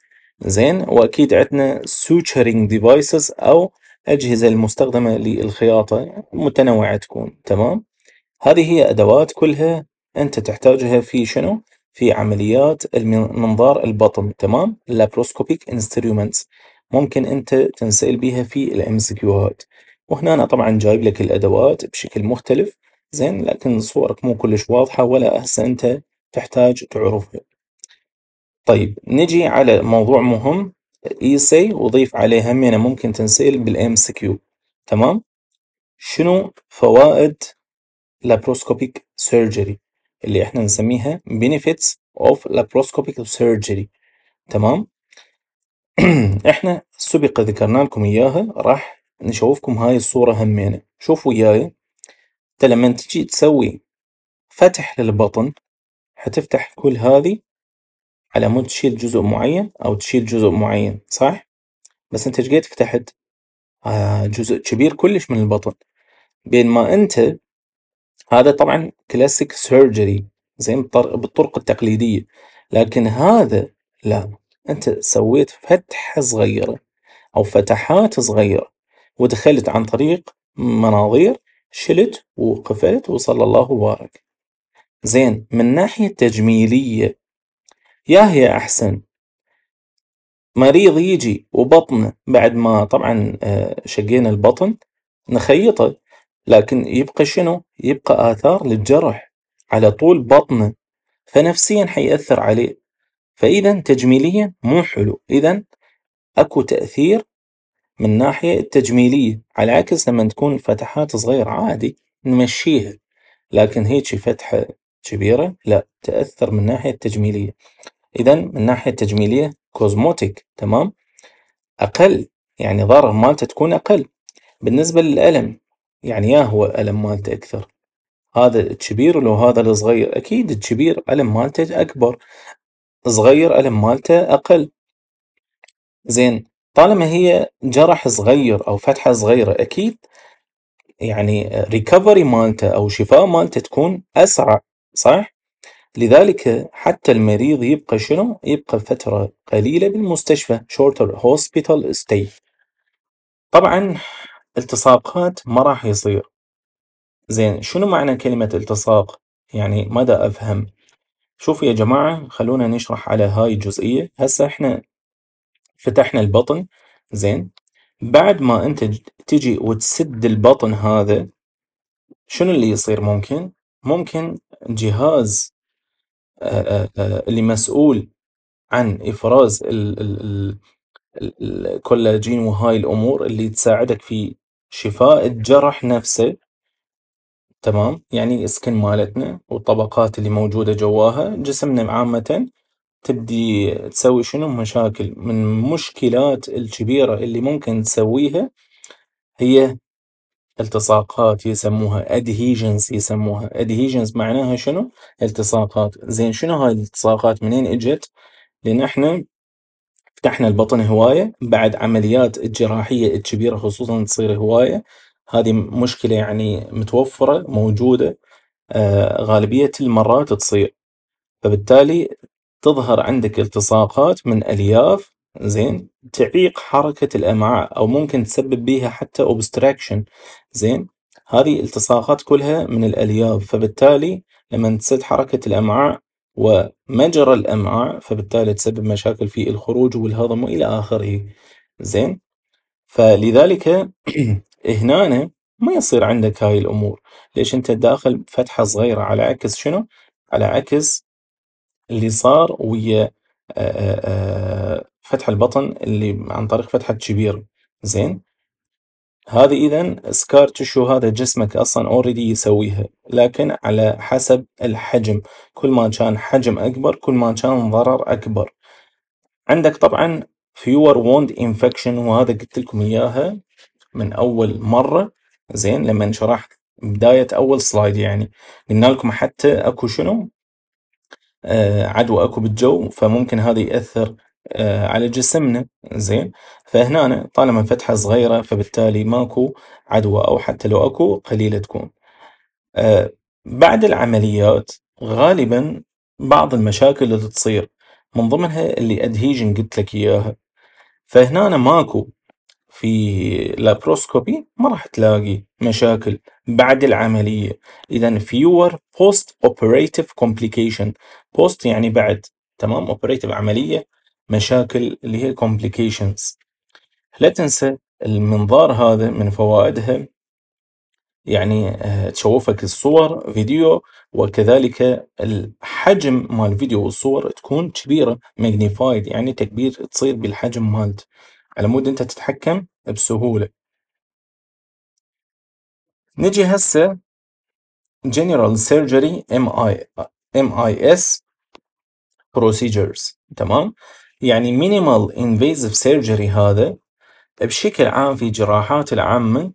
زين واكيد عندنا سوتشرينج ديفايسز او اجهزة المستخدمة للخياطة متنوعة تكون تمام هذه هي ادوات كلها انت تحتاجها في شنو في عمليات المنظار البطن تمام لابروسكوبيك انسترومنتس ممكن انت تنسأل بها في الام اس كيوهات وهنا أنا طبعا جايب لك الادوات بشكل مختلف زين لكن صورك مو كلش واضحة ولا هسه انت تحتاج تعرفها طيب نجي على موضوع مهم سي e وضيف عليه همينه يعني ممكن تنسيل بالام اس كيو تمام شنو فوائد لابروسكوبيك سيرجري اللي احنا نسميها benefits of laparoscopic surgery تمام احنا سبق ذكرنا لكم اياها راح نشوفكم هاي الصورة همينة يعني. شوفوا وياي انت لما تجي تسوي فتح للبطن حتفتح كل هذه على مود تشيل جزء معين أو تشيل جزء معين صح؟ بس أنت جيت فتحت آه، جزء كبير كلش من البطن بينما أنت هذا طبعا كلاسيك سيرجري زين بالطرق التقليدية لكن هذا لا أنت سويت فتحة صغيرة أو فتحات صغيرة ودخلت عن طريق مناظير شلت وقفلت وصلى الله وبارك زين من ناحية تجميلية هي أحسن مريض يجي وبطنه بعد ما طبعا آه، شقينا البطن نخيطه لكن يبقى شنو؟ يبقى آثار للجرح على طول بطنه فنفسيا حيأثر عليه فإذا تجميليا مو حلو إذا أكو تأثير من ناحية التجميلية على عكس لما تكون فتحات صغيرة عادي نمشيها لكن هيجي فتحة كبيرة لا تأثر من ناحية تجميلية إذا من ناحية تجميلية كوزموتيك تمام أقل يعني ضرر مالته تكون أقل بالنسبة للألم يعني يا هو ألم مالته أكثر هذا الكبير لو هذا الصغير أكيد الكبير ألم مالته أكبر صغير ألم مالته أقل زين طالما هي جرح صغير أو فتحة صغيرة أكيد يعني ريكفري مالته أو شفاء مالته تكون أسرع صح؟ لذلك حتى المريض يبقى شنو؟ يبقى فترة قليلة بالمستشفى shorter hospital stay طبعا التصاقات ما راح يصير زين شنو معنى كلمة التصاق؟ يعني ماذا أفهم؟ شوف يا جماعة خلونا نشرح على هاي الجزئية هسا احنا فتحنا البطن زين بعد ما انت تجي وتسد البطن هذا شنو اللي يصير ممكن؟ ممكن جهاز آه، آه، آه، اللي مسؤول عن إفراز ال ال الكولاجين وهاي الأمور اللي تساعدك في شفاء الجرح نفسه تمام يعني السكن مالتنا والطبقات اللي موجودة جواها جسمنا عامة تبدي تسوي شنو مشاكل من المشكلات الكبيرة اللي ممكن تسويها هي التصاقات يسموها ادهيجنز يسموها ادهيجنز معناها شنو التصاقات زين شنو هاي الالتصاقات منين اجت لان احنا فتحنا البطن هواية بعد عمليات الجراحية الكبيرة خصوصا تصير هواية هذه مشكلة يعني متوفرة موجودة آه غالبية المرات تصير فبالتالي تظهر عندك التصاقات من ألياف زين تعيق حركة الأمعاء أو ممكن تسبب بيها حتى obstruction زين هذه التصاقات كلها من الالياف فبالتالي لما تسد حركه الامعاء ومجرى الامعاء فبالتالي تسبب مشاكل في الخروج والهضم والى اخره زين فلذلك هنا ما يصير عندك هاي الامور ليش انت داخل فتحه صغيره على عكس شنو على عكس اللي صار ويا فتح البطن اللي عن طريق فتحه كبير زين هذه اذا سكار تشو هذا جسمك اصلا اوريدي يسويها لكن على حسب الحجم كل ما كان حجم اكبر كل ما كان ضرر اكبر عندك طبعا فيور ووند انفكشن وهذا قلت لكم اياها من اول مره زين لما شرحت بدايه اول سلايد يعني قلنا لكم حتى اكو شنو آه عدوى اكو بالجو فممكن هذا ياثر آه، على جسمنا زين فهنا طالما فتحة صغيرة فبالتالي ماكو عدوى أو حتى لو أكو قليلة تكون آه، بعد العمليات غالبا بعض المشاكل اللي تصير من ضمنها اللي أدهيجن قلت لك إياها فهنا ماكو في لابروسكوبي ما راح تلاقي مشاكل بعد العملية إذا فيور بوست أوبريتف كومبليكيشن بوست يعني بعد تمام أوبريتف عملية مشاكل اللي هي complications. لا تنسى المنظار هذا من فوائدها يعني آه، تشوفك الصور فيديو وكذلك الحجم مال الفيديو والصور تكون كبيرة magnified يعني تكبير تصير بالحجم مالت على مود انت تتحكم بسهولة. نجي هسه general surgery MIS آه، procedures تمام. يعني minimal invasive surgery هذا بشكل عام في جراحات العامة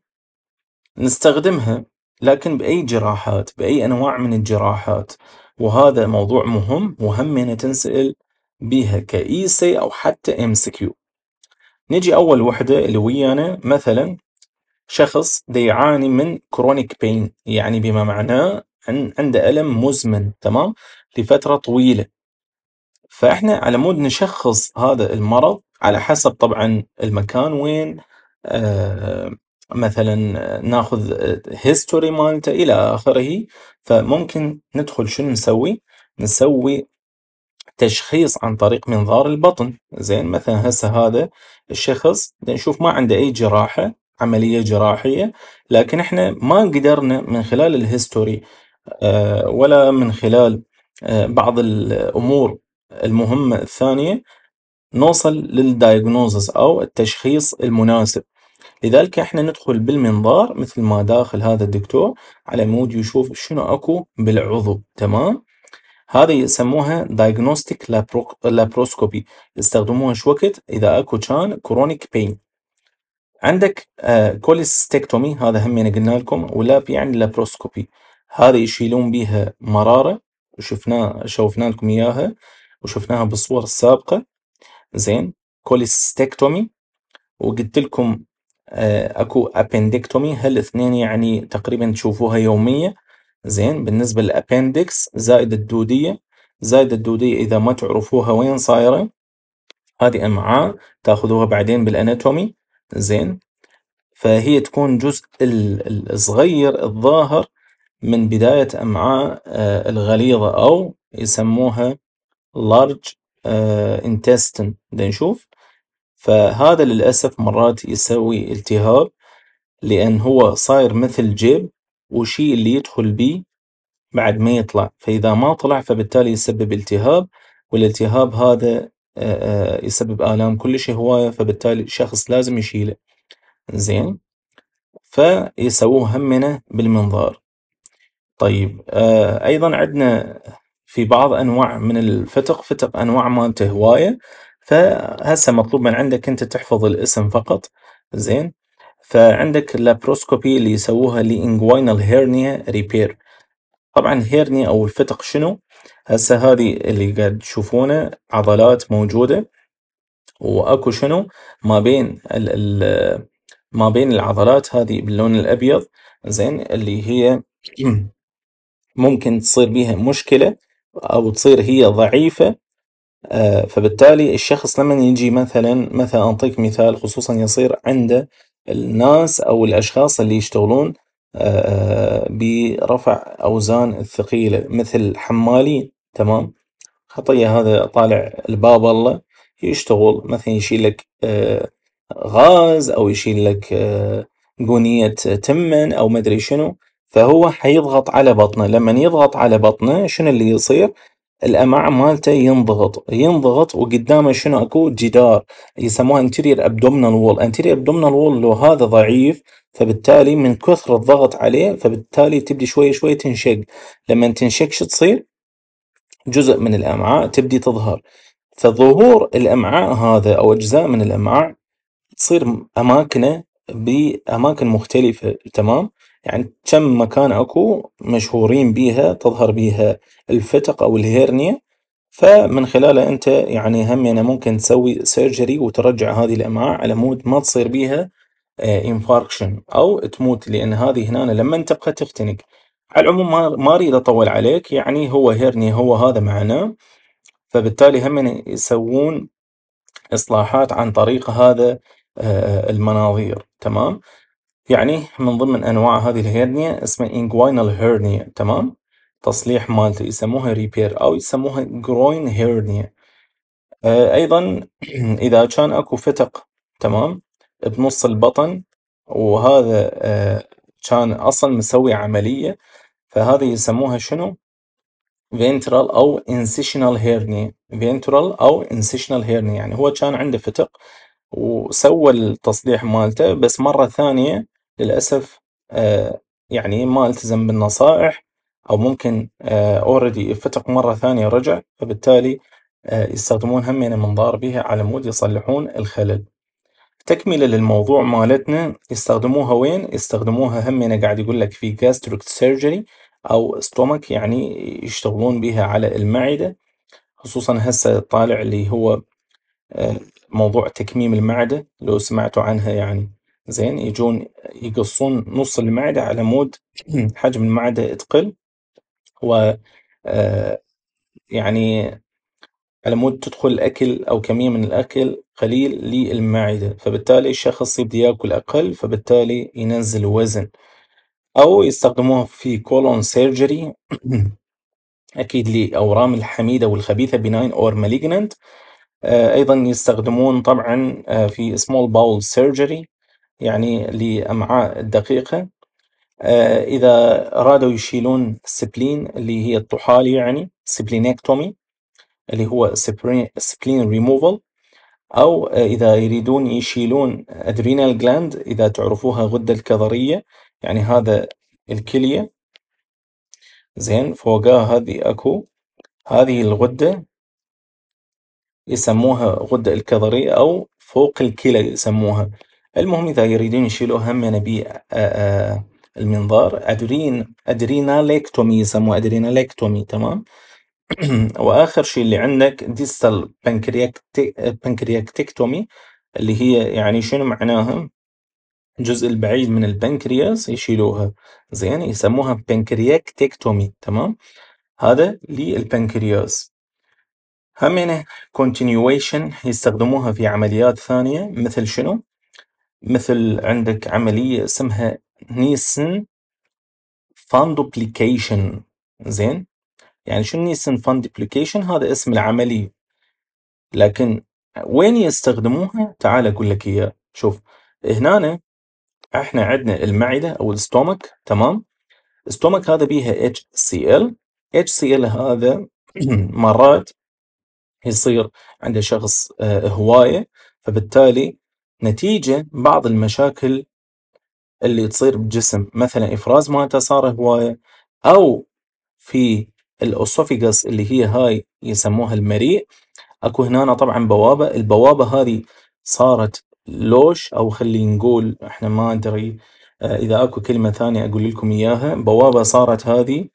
نستخدمها لكن بأي جراحات بأي أنواع من الجراحات وهذا موضوع مهم وهمنا تنسأل بيها كإيسي أو حتى ام كيو نجي أول وحدة اللي ويانا مثلا شخص دي يعاني من كرونيك بين يعني بما معناه عنده ألم مزمن تمام لفترة طويلة فإحنا على مود نشخص هذا المرض على حسب طبعًا المكان وين آه، مثلًا ناخذ هيستوري مالته إلى آخره. فممكن ندخل شنو نسوي؟ نسوي تشخيص عن طريق منظار البطن، زين مثلًا هسه هذا الشخص نشوف ما عنده أي جراحة عملية جراحية، لكن إحنا ما قدرنا من خلال الهيستوري آه، ولا من خلال آه، بعض الأمور. المهمة الثانية نوصل للدايجنوزس أو التشخيص المناسب، لذلك إحنا ندخل بالمنظار مثل ما داخل هذا الدكتور على مود يشوف شنو أكو بالعضو تمام؟ هذه يسموها diagnostic laparoscopy يستخدموها شو وقت إذا أكو كان chronic pain. عندك cholecystectomy آه، هذا همين يعني قلنا لكم ولا يعني لابروسكوبي هذا يشيلون بيها مرارة شفناه شوفنا لكم إياها. وشفناها بالصور السابقة زين كوليستكتومي وقلت لكم آه، اكو ابندكتومي هالاثنين يعني تقريبا تشوفوها يومية زين بالنسبة للابندكس زائد الدودية زائد الدودية اذا ما تعرفوها وين صايرة هذه امعاء تاخذوها بعدين بالاناتومي زين فهي تكون جزء الصغير الظاهر من بداية امعاء آه، الغليظة او يسموها large uh, intestine نشوف فهذا للأسف مرات يسوي التهاب لأن هو صاير مثل جيب والشي اللي يدخل بيه بعد ما يطلع فإذا ما طلع فبالتالي يسبب التهاب والالتهاب هذا آه، آه، يسبب آلام كلش هواية فبالتالي الشخص لازم يشيله زين فيسووه همنا بالمنظار طيب آه، أيضا عندنا. في بعض انواع من الفتق فتق انواع مالته هوايه فهسه مطلوب من عندك انت تحفظ الاسم فقط زين فعندك اللابروسكوبي اللي يسووها لانجوينال هيرنيا ريبير طبعا هيرنيا او الفتق شنو هسه هذه اللي قاعد تشوفونه عضلات موجوده واكو شنو ما بين ال ال ما بين العضلات هذه باللون الابيض زين اللي هي ممكن تصير بيها مشكله او تصير هي ضعيفة آه، فبالتالي الشخص لما يجي مثلا مثلا أعطيك مثال خصوصا يصير عند الناس أو الأشخاص اللي يشتغلون آه، آه، برفع أوزان الثقيلة مثل الحمالين تمام خطية هذا طالع الباب الله يشتغل مثلا يشيل لك غاز أو يشيل لك قونية تمن أو مدري شنو فهو حيضغط على بطنه لما يضغط على بطنه شنو اللي يصير الامعاء مالته ينضغط ينضغط وقدامه شنو اكو جدار يسموه انتيرير ابدومينال وول انتيرير ابدومينال وول لو هذا ضعيف فبالتالي من كثر الضغط عليه فبالتالي تبدي شوي شوي تنشق لما تنشق شو تصير جزء من الامعاء تبدي تظهر فظهور الامعاء هذا او اجزاء من الامعاء تصير اماكنه باماكن مختلفه تمام يعني كم مكان اكو مشهورين بيها تظهر بيها الفتق او الهيرنيا فمن خلاله انت يعني يعني ممكن تسوي سيرجري وترجع هذه الامعاء على مود ما تصير بيها انفاركشن آه، او تموت لان هذه هنا لما تبقى تختنق على العموم ما اريد اطول عليك يعني هو هيرني هو هذا معناه فبالتالي هم يسوون اصلاحات عن طريق هذا آه، المناظير تمام يعني من ضمن انواع هذه الهيرنيا اسمها انجوينال هيرنيا تمام تصليح مالته يسموها ريبير او يسموها جروين هيرنيا آه، ايضا اذا كان اكو فتق تمام بنص البطن وهذا آه، كان اصلا مسوي عمليه فهذه يسموها شنو فينترال او انسيشنال هيرنيا فينترال او انسيشنال هيرنيا يعني هو كان عنده فتق وسوى التصليح مالته بس مرة ثانية للأسف آه، يعني ما التزم بالنصائح أو ممكن اوريدي آه، فتق مرة ثانية رجع فبالتالي آه، يستخدمون من يعني منظار بها على مود يصلحون الخلل. تكملة للموضوع مالتنا يستخدموها وين؟ يستخدموها همينه يعني قاعد يقول لك في gastric surgery أو ستومك يعني يشتغلون بها على المعدة خصوصا هسه طالع اللي هو موضوع تكميم المعدة لو سمعتوا عنها يعني. زين يجون يقصون نص المعدة على مود حجم المعدة تقل و آه، يعني على مود تدخل الأكل أو كمية من الأكل قليل للمعدة فبالتالي الشخص يبدأ يأكل أقل فبالتالي ينزل وزن أو يستخدموها في كولون سيرجري أكيد لأورام الحميدة والخبيثة بناين أور ماليجنانت أيضا يستخدمون طبعا آه، في سمول باول سيرجري يعني لأمعاء الدقيقه آه، إذا أرادوا يشيلون السبلين اللي هي الطحالي يعني سبلينكتومي اللي هو سبلين ريموفال أو إذا يريدون يشيلون أدرينال جلاند إذا تعرفوها غدة الكظرية يعني هذا الكلية زين فوقها هذه أكو هذه الغدة يسموها غدة الكظرية أو فوق الكلى يسموها المهم إذا يريدون يشيلوا نبي يعني المنظار أدرين ادرينالكتومي يسموه ادرينالكتومي تمام وآخر شيء اللي عندك ديستال بنكرياكتكتومي اللي هي يعني شنو معناها الجزء البعيد من البنكرياس يشيلوها زين يسموها بنكرياكتكتومي تمام هذا للبنكرياس همينه يعني continuation يستخدموها في عمليات ثانية مثل شنو مثل عندك عملية اسمها نيسن فاندوبليكيشن زين يعني شو نيسن فاندوبليكيشن هذا اسم العملية لكن وين يستخدموها تعال اقول لك اياه شوف هنا احنا عندنا المعدة او الستومك تمام الستومك هذا بيها اتش اتش سي ال سي ال هذا مرات يصير عند شخص آه، هواية فبالتالي نتيجة بعض المشاكل اللي تصير بالجسم مثلا إفراز مالته صار هواية أو في الأوسوفيجس اللي هي هاي يسموها المريء اكو هنا طبعا بوابة البوابة هذه صارت لوش او خلي نقول احنا ما ندري آه، اذا اكو كلمة ثانية اقول لكم اياها بوابة صارت هذه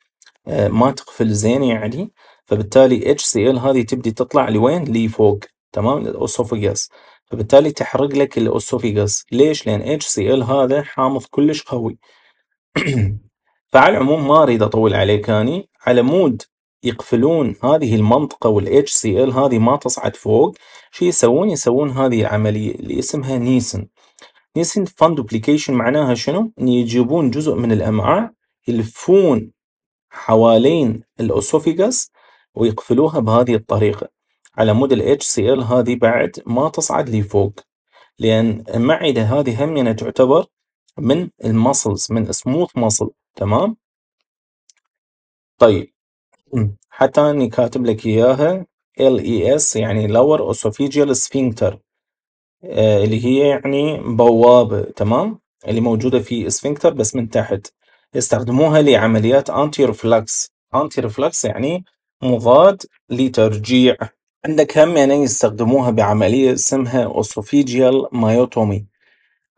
آه، ما تقفل زين يعني فبالتالي HCl هذه تبدي تطلع لوين؟ لي فوق تمام للأوسوفيجس. فبالتالي تحرق لك الاسوفيجاس ليش؟ لان HCl هذا حامض كلش قوي فعلى العموم ما اريد اطول عليك اني على مود يقفلون هذه المنطقة وال HCl هذه ما تصعد فوق شو يسوون؟ يسوون هذه العملية اللي اسمها نيسن نيسن فان دوبليكيشن معناها شنو؟ ان يجيبون جزء من الامعاء يلفون حوالين الاسوفيجاس ويقفلوها بهذه الطريقة على مود ال HCl هذه بعد ما تصعد لفوق لأن المعدة هذه يعني تعتبر من المسلز من سموث مسل تمام طيب حتى اني كاتب لك اياها LES يعني lower esophageal sphincter آه اللي هي يعني بوابة تمام اللي موجودة في اسفنكتر بس من تحت يستخدموها لعمليات انتي ريفلكس انتي ريفلكس يعني مضاد لترجيع عندك هم يعني يستخدموها بعملية اسمها أوسوفيجيال مايوتومي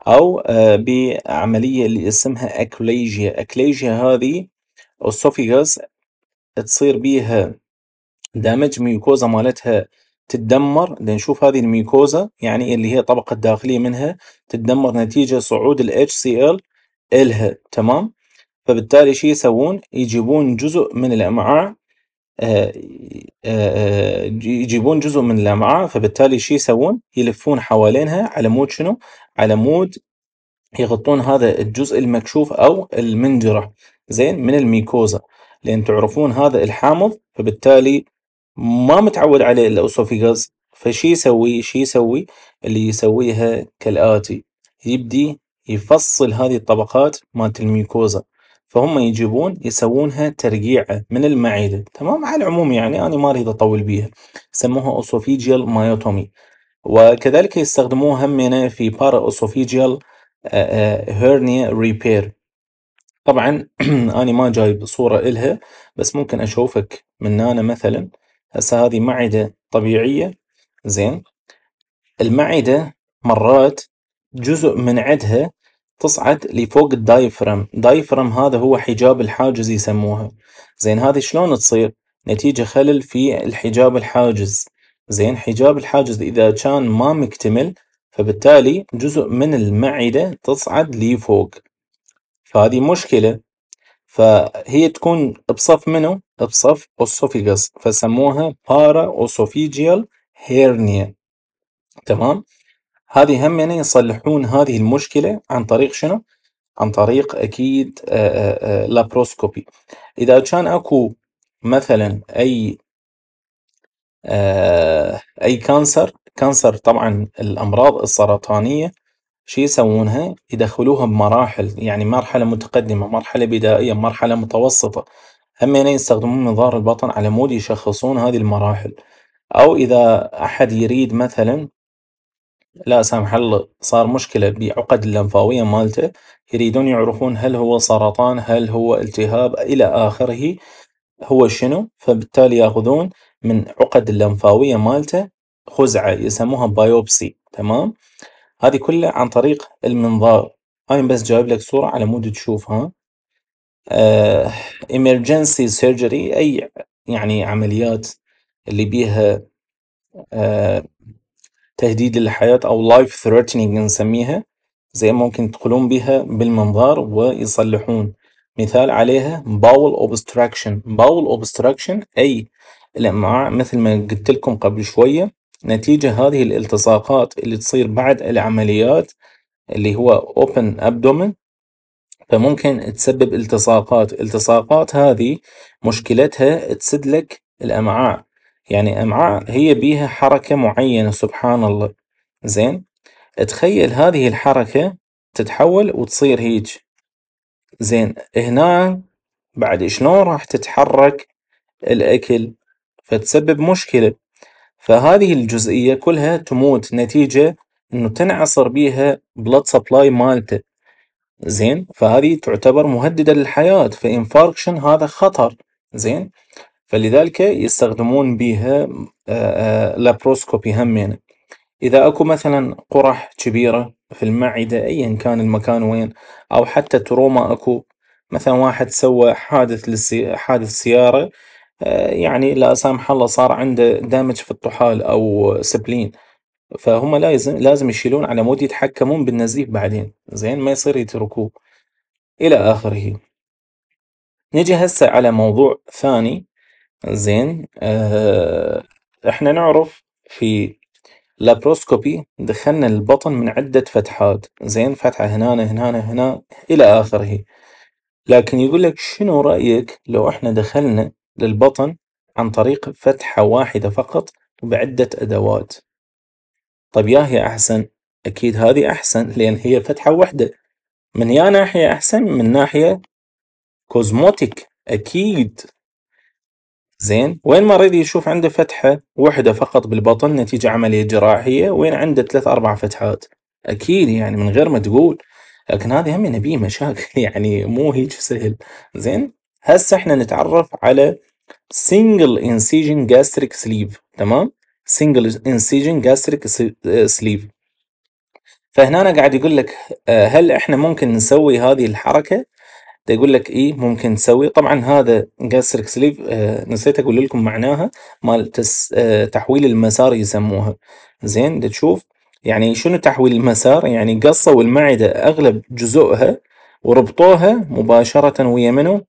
أو آه، بعملية اللي اسمها أكليجيا، أكليجيا هذي أوسوفيجاس تصير بيها دامج ميوكوزا مالتها تتدمر، نشوف هذي الميوكوزا يعني اللي هي الطبقة الداخلية منها تتدمر نتيجة صعود ال HCl إلها تمام؟ فبالتالي شو يسوون؟ يجيبون جزء من الأمعاء آه، آه، آه، يجيبون جزء من الامعاء فبالتالي شو يسوون؟ يلفون حوالينها على مود شنو؟ على مود يغطون هذا الجزء المكشوف او المنجره زين من الميكوزا لان تعرفون هذا الحامض فبالتالي ما متعود عليه الاوسوفيجاز فشي يسوي شي يسوي اللي يسويها كالاتي يبدي يفصل هذه الطبقات مالت الميكوزا فهم يجيبون يسوونها ترقيعه من المعده تمام على العموم يعني انا ما اريد اطول بيها سموها أوسوفيجيال مايوتومي وكذلك يستخدموها همنا في بارا أوسوفيجيال هيرنيا ريبير طبعا انا ما جايب صوره الها بس ممكن اشوفك من هنا مثلا هسه هذه معده طبيعيه زين المعده مرات جزء من عدها تصعد لفوق الدايفرام دايفرام هذا هو حجاب الحاجز يسموها زين هذه شلون تصير نتيجة خلل في الحجاب الحاجز زين حجاب الحاجز إذا كان ما مكتمل فبالتالي جزء من المعدة تصعد لفوق فهذه مشكلة فهي تكون بصف منه بصف أوسوفيجس فسموها بارا أوسوفيجيال هيرنيا تمام هذه هم يعني يصلحون هذه المشكلة عن طريق شنو؟ عن طريق اكيد لابروسكوبي آه، آه، آه، اذا كان اكو مثلا اي اي كانسر كانسر طبعا الامراض السرطانيه شو يسوونها يدخلوها بمراحل يعني مرحله متقدمه مرحله بدائيه مرحله متوسطه هم يعني يستخدمون منظار البطن على مود يشخصون هذه المراحل او اذا احد يريد مثلا لا سامح الله صار مشكلة بعقد اللمفاوية مالته يريدون يعرفون هل هو سرطان هل هو التهاب إلى آخره هو شنو فبالتالي يأخذون من عقد اللمفاوية مالته خزعة يسموها بايوبسي تمام هذه كلها عن طريق المنظار أنا بس جايب لك صورة على مود تشوفها uh, سيرجري أي يعني عمليات اللي بيها آه، تهديد للحياة أو life threatening نسميها زي ما ممكن يدخلون بها بالمنظار ويصلحون مثال عليها bowel obstruction bowel obstruction أي الأمعاء مثل ما قلت لكم قبل شوية نتيجة هذه الالتصاقات اللي تصير بعد العمليات اللي هو open abdomen فممكن تسبب التصاقات التصاقات هذه مشكلتها تسد لك الأمعاء يعني أمعاء هي بيها حركة معينة سبحان الله زين تخيل هذه الحركة تتحول وتصير هيج زين هنا بعد شلون راح تتحرك الأكل فتسبب مشكلة فهذه الجزئية كلها تموت نتيجة إنه تنعصر بيها بلد سبلاي مالته زين فهذه تعتبر مهددة للحياة فإنفاركشن هذا خطر زين فلذلك يستخدمون بها لابروسكوبي آه، آه، همين إذا أكو مثلا قرح كبيره في المعدة أيا كان المكان وين أو حتى تروما أكو مثلا واحد سوى حادث للسي... حادث سيارة آه، يعني لا سامح الله صار عنده دامج في الطحال أو سبلين فهم لازم لازم يشيلون على مود يتحكمون بالنزيف بعدين زين ما يصير يتركوه إلى آخره نجي هسه على موضوع ثاني زين آه، إحنا نعرف في لابروسكوبي دخلنا البطن من عدة فتحات، زين فتحة هنا هنا هنا إلى آخره، لكن يقول لك شنو رأيك لو إحنا دخلنا للبطن عن طريق فتحة واحدة فقط وبعدة أدوات؟ طيب يا هي أحسن؟ أكيد هذي أحسن لأن هي فتحة واحدة، من يا ناحية أحسن؟ من ناحية كوزموتيك أكيد. زين وين مريض يشوف عنده فتحة واحدة فقط بالبطن نتيجة عملية جراحية وين عنده ثلاث أربع فتحات أكيد يعني من غير ما تقول لكن هذه هم نبي مشاكل يعني مو هيك سهل زين هسه احنا نتعرف على سنجل انسيجن جاستريك سليف تمام سنجل انسيجن جاستريك سليف فهنا أنا قاعد يقول لك آه، هل احنا ممكن نسوي هذه الحركة يقول لك ايه ممكن تسوي طبعا هذا جاستريك سليف آه نسيت اقول لكم معناها مال تس آه تحويل المسار يسموها زين تشوف يعني شنو تحويل المسار يعني قصوا المعدة اغلب جزوئها وربطوها مباشرة ويا منو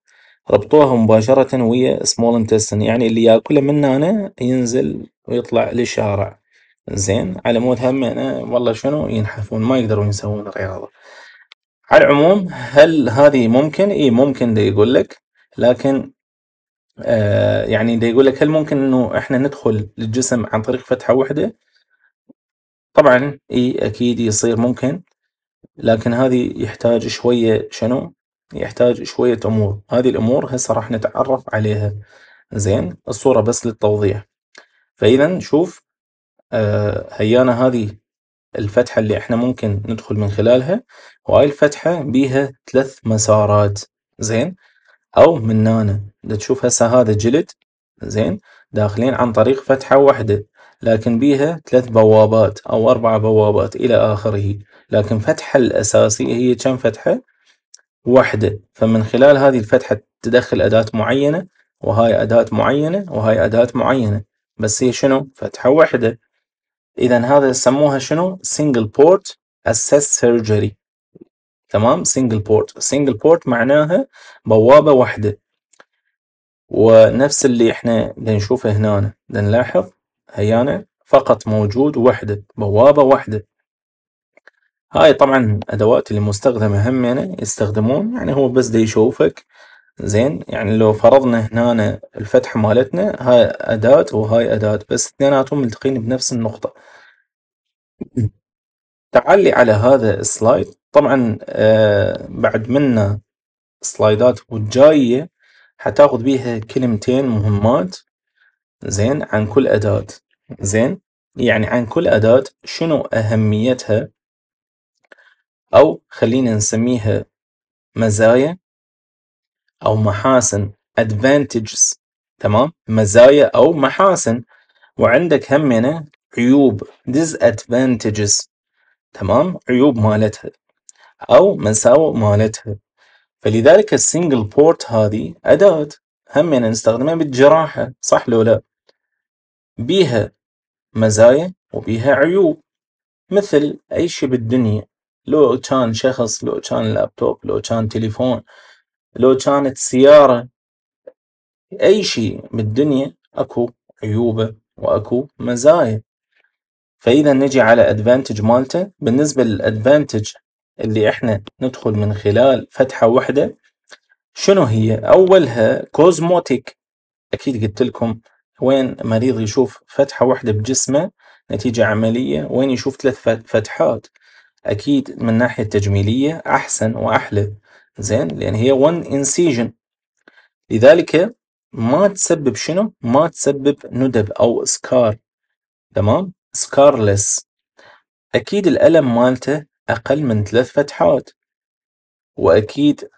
ربطوها مباشرة ويا سمول انتستن يعني اللي ياكله من هنا ينزل ويطلع للشارع زين على مود هم انا والله شنو ينحفون ما يقدرون يسوون رياضة على العموم هل هذه ممكن؟ اي ممكن دي يقول لك لكن آه يعني دي يقول لك هل ممكن انه احنا ندخل للجسم عن طريق فتحة واحدة؟ طبعا اي اكيد يصير ممكن لكن هذه يحتاج شوية شنو؟ يحتاج شوية امور، هذه الامور هسه راح نتعرف عليها زين الصورة بس للتوضيح فاذا شوف آه هيانا هذه الفتحة اللي احنا ممكن ندخل من خلالها وهاي الفتحة بيها ثلاث مسارات زين او منانة دا تشوف هسه هذا جلد زين داخلين عن طريق فتحة واحدة لكن بيها ثلاث بوابات او اربع بوابات الى اخره لكن فتحة الاساسية هي كم فتحة واحدة فمن خلال هذه الفتحة تدخل اداة معينة وهاي اداة معينة وهاي اداة معينة بس هي شنو فتحة واحدة اذا هذا سموها شنو سنجل بورت اسس سيرجري تمام سنجل بورت سنجل بورت معناها بوابه واحده ونفس اللي احنا بنشوفه هنا بنلاحظ هيانا فقط موجود وحده بوابه واحده هاي طبعا ادوات اللي مستخدمه يعني يستخدمون يعني هو بس دي يشوفك زين يعني لو فرضنا هنا الفتحة مالتنا هاي أداة وهاي أداة بس اثنيناتهم ملتقين بنفس النقطة تعالي على هذا السلايد طبعا آه بعد منا سلايدات والجاية حتاخذ بيها كلمتين مهمات زين عن كل أداة زين يعني عن كل أداة شنو أهميتها أو خلينا نسميها مزايا أو محاسن advantages تمام مزايا أو محاسن وعندك همنا عيوب disadvantages تمام عيوب مالتها أو مساوئ مالتها فلذلك السنجل بورت هذه أداة همنا نستخدمها بالجراحة صح لو لا بيها مزايا وبيها عيوب مثل أي شيء بالدنيا لو كان شخص لو كان لابتوب لو كان تليفون لو كانت سيارة أي شي بالدنيا أكو عيوبه وأكو مزايا، فإذا نجي على أدفانتج مالته بالنسبة للأدفانتج اللي إحنا ندخل من خلال فتحة وحدة شنو هي؟ أولها كوزموتيك أكيد قلت لكم وين مريض يشوف فتحة وحدة بجسمه نتيجة عملية وين يشوف ثلاث فتحات أكيد من ناحية تجميلية أحسن وأحلى. زين لان هي وان انسيجن لذلك ما تسبب شنو ما تسبب ندب او سكار تمام سكارلس اكيد الالم مالته اقل من ثلاث فتحات واكيد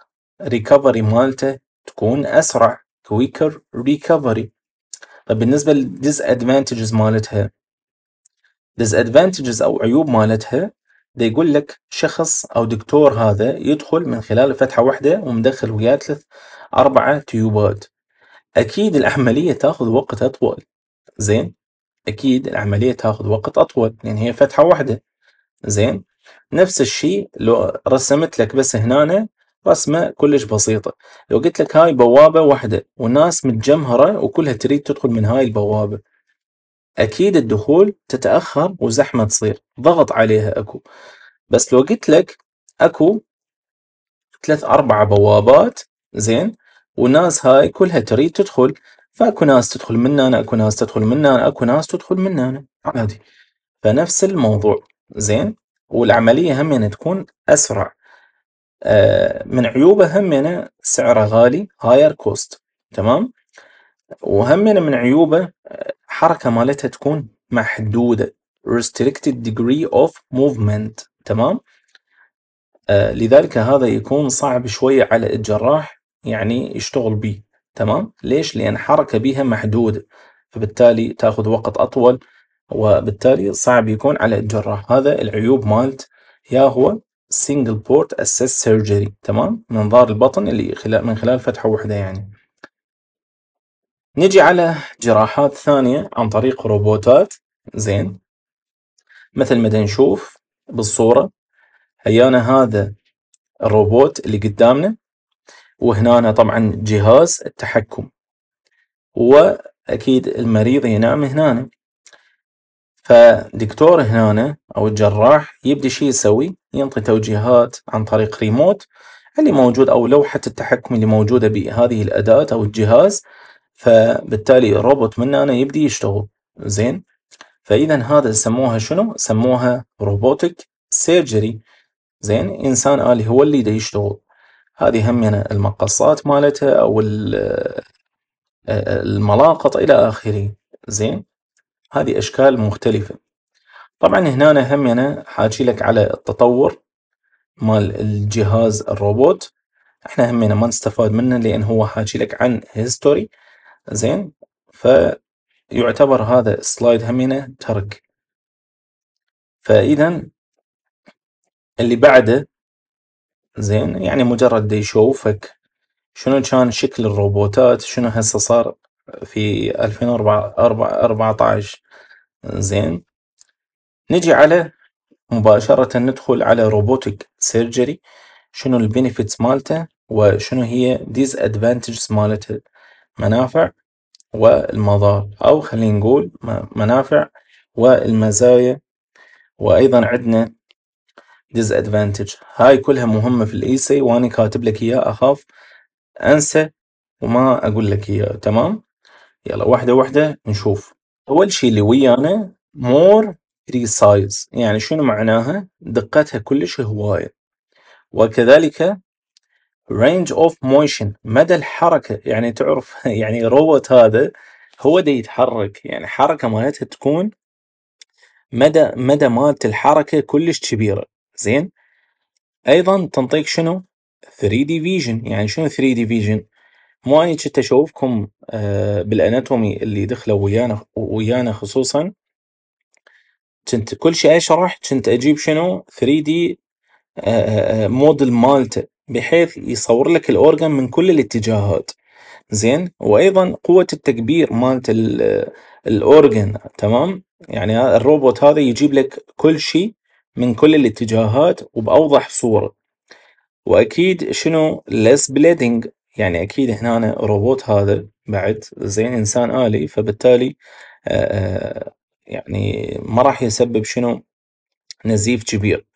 ريكفري مالته تكون اسرع كويكر ريكفري طيب بالنسبه للديز ادفانتجز مالتها ديز ادفانتجز او عيوب مالتها ده يقول لك شخص او دكتور هذا يدخل من خلال فتحة واحدة ومدخل وياه ثلاث اربعة تيوبات اكيد العملية تاخذ وقت اطول زين اكيد العملية تاخذ وقت اطول لان هي فتحة واحدة زين نفس الشيء لو رسمت لك بس هنا رسمة كلش بسيطة لو قلت لك هاي بوابة واحدة والناس متجمهرة وكلها تريد تدخل من هاي البوابة اكيد الدخول تتاخر وزحمه تصير ضغط عليها اكو بس لو قلت لك اكو ثلاث اربع بوابات زين وناس هاي كلها تريد تدخل فاكو ناس تدخل من هنا اكو ناس تدخل من هنا اكو ناس تدخل من هنا عادي فنفس الموضوع زين والعملية همينة يعني تكون أسرع آه من عيوبه همينة يعني سعره غالي هاير كوست تمام وهمينة يعني من عيوبه آه، الحركه مالتها تكون محدوده restricted degree of movement تمام آه لذلك هذا يكون صعب شويه على الجراح يعني يشتغل به تمام ليش لان حركه بها محدوده فبالتالي تاخذ وقت اطول وبالتالي صعب يكون على الجراح هذا العيوب مالت يا هو single port assist surgery تمام منظار البطن اللي من خلال فتحه واحده يعني نجي على جراحات ثانية عن طريق روبوتات زين مثل ما نشوف بالصورة هيانا هذا الروبوت اللي قدامنا وهنا طبعا جهاز التحكم واكيد المريض ينام هنا فدكتور هنا او الجراح يبدي شي يسوي ينطي توجيهات عن طريق ريموت اللي موجود او لوحة التحكم اللي موجودة بهذه الاداة او الجهاز فبالتالي الروبوت من هنا يبدي يشتغل زين فاذا هذا سموها شنو؟ سموها روبوتك سيرجري زين انسان الي هو اللي دا يشتغل هذه همنا يعني المقصات مالتها او الملاقط الى اخره زين هذه اشكال مختلفة طبعا هنا همنا يعني حاجي لك على التطور مال الجهاز الروبوت احنا همنا يعني ما نستفاد منه لان هو حاجي لك عن هيستوري زين فيعتبر هذا السلايد همينه ترك فاذا اللي بعده زين يعني مجرد يشوفك شنو كان شكل الروبوتات شنو هسه صار في 2014 زين نجي على مباشرة ندخل على روبوتك سيرجري شنو البينيفيتس مالته وشنو هي ديز ادفانتجز مالته منافع والمضار أو خلينا نقول منافع والمزايا وأيضا عندنا ديز ادفانتج هاي كلها مهمة في الإيسي e وأنا كاتب لك إياه أخاف أنسى وما أقول لك إياه تمام يلا واحدة واحدة نشوف أول شي اللي ويانا more precise يعني شنو معناها دقتها كلش هواية وكذلك رينج اوف موشن مدى الحركه يعني تعرف يعني روبوت هذا هو دا يتحرك يعني حركه مالتها تكون مدى مدى مالت الحركه كلش كبيره زين ايضا تنطيك شنو 3 دي فيجن يعني شنو 3 دي فيجن مو اني كنت اشوفكم آه، بالاناتومي اللي دخلوا ويانا ويانا خصوصا كنت كل شيء اشرح كنت اجيب شنو 3 دي موديل مالته بحيث يصور لك الأورجن من كل الاتجاهات زين وايضا قوة التكبير مالت الأورجن تمام يعني الروبوت هذا يجيب لك كل شيء من كل الاتجاهات وبأوضح صورة واكيد شنو less bleeding يعني اكيد هنا روبوت هذا بعد زين انسان آلي فبالتالي آه، آه، يعني ما راح يسبب شنو نزيف كبير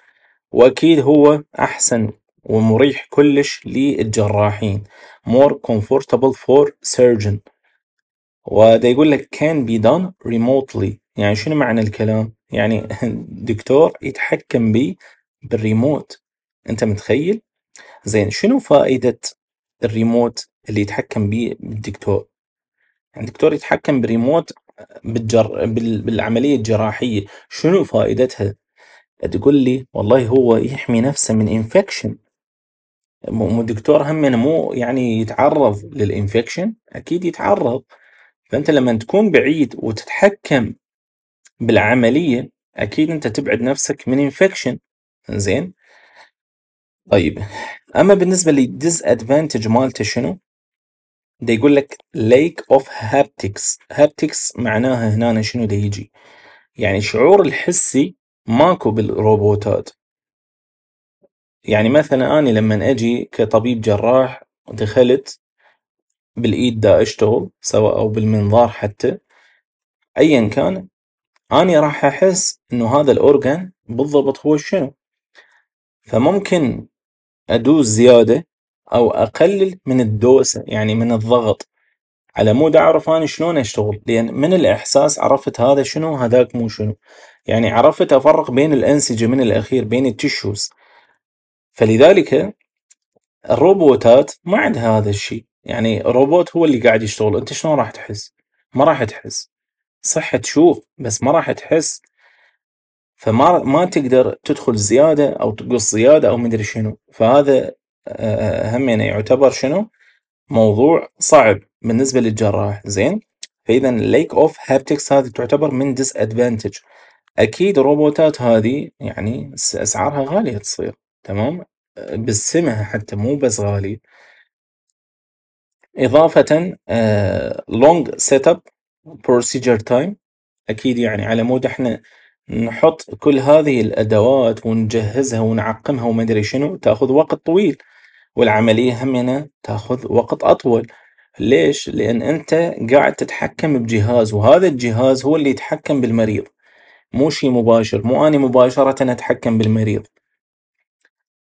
واكيد هو احسن ومريح كلش للجراحين more comfortable for surgeon وده يقول لك can be done remotely يعني شنو معنى الكلام يعني دكتور يتحكم بي بالريموت انت متخيل زين شنو فائدة الريموت اللي يتحكم بيه الدكتور يعني الدكتور يتحكم بريموت بالجر... بال... بالعملية الجراحية شنو فائدتها تقول لي والله هو يحمي نفسه من انفكشن مو الدكتور همنا مو يعني يتعرض للإنفكشن أكيد يتعرض فأنت لما تكون بعيد وتتحكم بالعملية أكيد أنت تبعد نفسك من إنفكشن زين طيب أما بالنسبة للديز أدفانتج مالته شنو؟ دي يقول لك ليك اوف هابتكس هابتكس معناها هنا شنو دا يجي يعني شعور الحسي ماكو بالروبوتات يعني مثلا أني لما أجي كطبيب جراح دخلت بالإيد دا أشتغل سواء أو بالمنظار حتى أيا كان أني راح أحس إنه هذا الأورجان بالضبط هو شنو، فممكن أدوس زيادة أو أقلل من الدوسة يعني من الضغط على مود أعرف أني شلون أشتغل، لأن من الإحساس عرفت هذا شنو هذاك مو شنو، يعني عرفت أفرق بين الأنسجة من الأخير بين التشوز. فلذلك الروبوتات ما عندها هذا الشيء يعني روبوت هو اللي قاعد يشتغل انت شلون راح تحس ما راح تحس صح تشوف بس ما راح تحس فما ما تقدر تدخل زياده او تقص زياده او مدري شنو فهذا آه، همينه يعني يعتبر شنو موضوع صعب بالنسبه للجراح زين فاذا ليك اوف هابتكس هذه تعتبر من ديس ادفانتج اكيد الروبوتات هذه يعني اسعارها غاليه تصير تمام؟ بالسمة حتى مو بس غالي. إضافة آه، long setup procedure time أكيد يعني على مود إحنا نحط كل هذه الأدوات ونجهزها ونعقمها وما أدري شنو تاخذ وقت طويل، والعملية همنا تاخذ وقت أطول. ليش؟ لأن أنت قاعد تتحكم بجهاز وهذا الجهاز هو اللي يتحكم بالمريض. مو شي مباشر، مو أني مباشرة أتحكم بالمريض.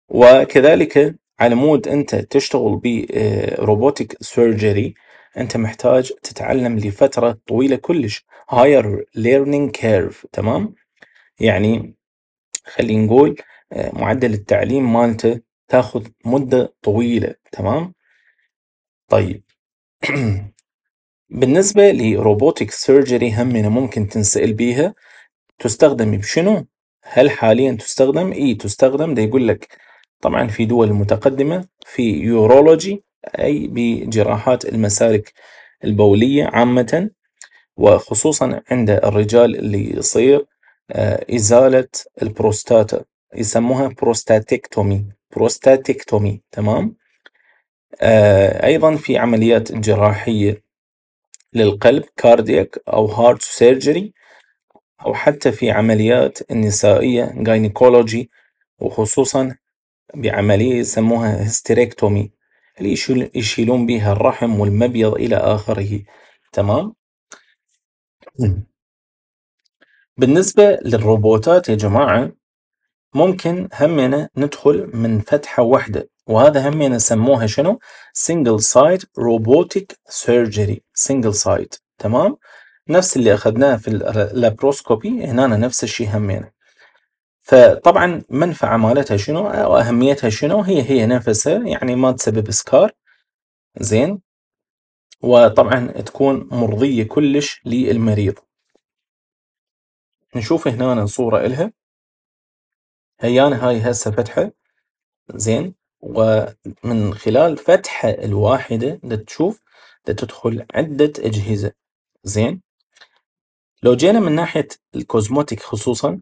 وكذلك على مود انت تشتغل بروبوتك سيرجري آه، انت محتاج تتعلم لفترة طويلة كلش هاير ليرنينج كيرف تمام؟ يعني خلينا نقول آه، معدل التعليم مالته تاخذ مدة طويلة تمام؟ طيب بالنسبة لروبوتك سيرجري هم من ممكن تنسأل بيها تستخدم بشنو؟ هل حاليا تستخدم؟ اي تستخدم ده يقول لك طبعا في دول متقدمة في يورولوجي أي بجراحات المسارك البولية عامة وخصوصا عند الرجال اللي يصير آه، إزالة البروستاتا يسموها بروستاتيكتومي بروستاتيكتومي تمام آه، أيضا في عمليات جراحية للقلب كاردياك أو هارت سيرجري أو حتى في عمليات النسائية جاينيكولوجي وخصوصا بعملية يسموها هيستيريكتومي اللي يشيلون بيها الرحم والمبيض إلى آخره، تمام؟ نعم. بالنسبة للروبوتات يا جماعة، ممكن همنا ندخل من فتحة وحدة، وهذا همنا سموها شنو؟ Single site robotic surgery single site تمام؟ نفس اللي أخذناه في اللابروسكوبي هنا نفس الشيء همنا فطبعا منفعة مالتها شنو او اهميتها شنو هي هي نفسها يعني ما تسبب سكار زين وطبعا تكون مرضية كلش للمريض نشوف هنا صورة الها هيانا هاي هسه فتحة زين ومن خلال فتحة الواحدة تشوف تدخل عدة أجهزة زين لو جينا من ناحية الكوزموتيك خصوصا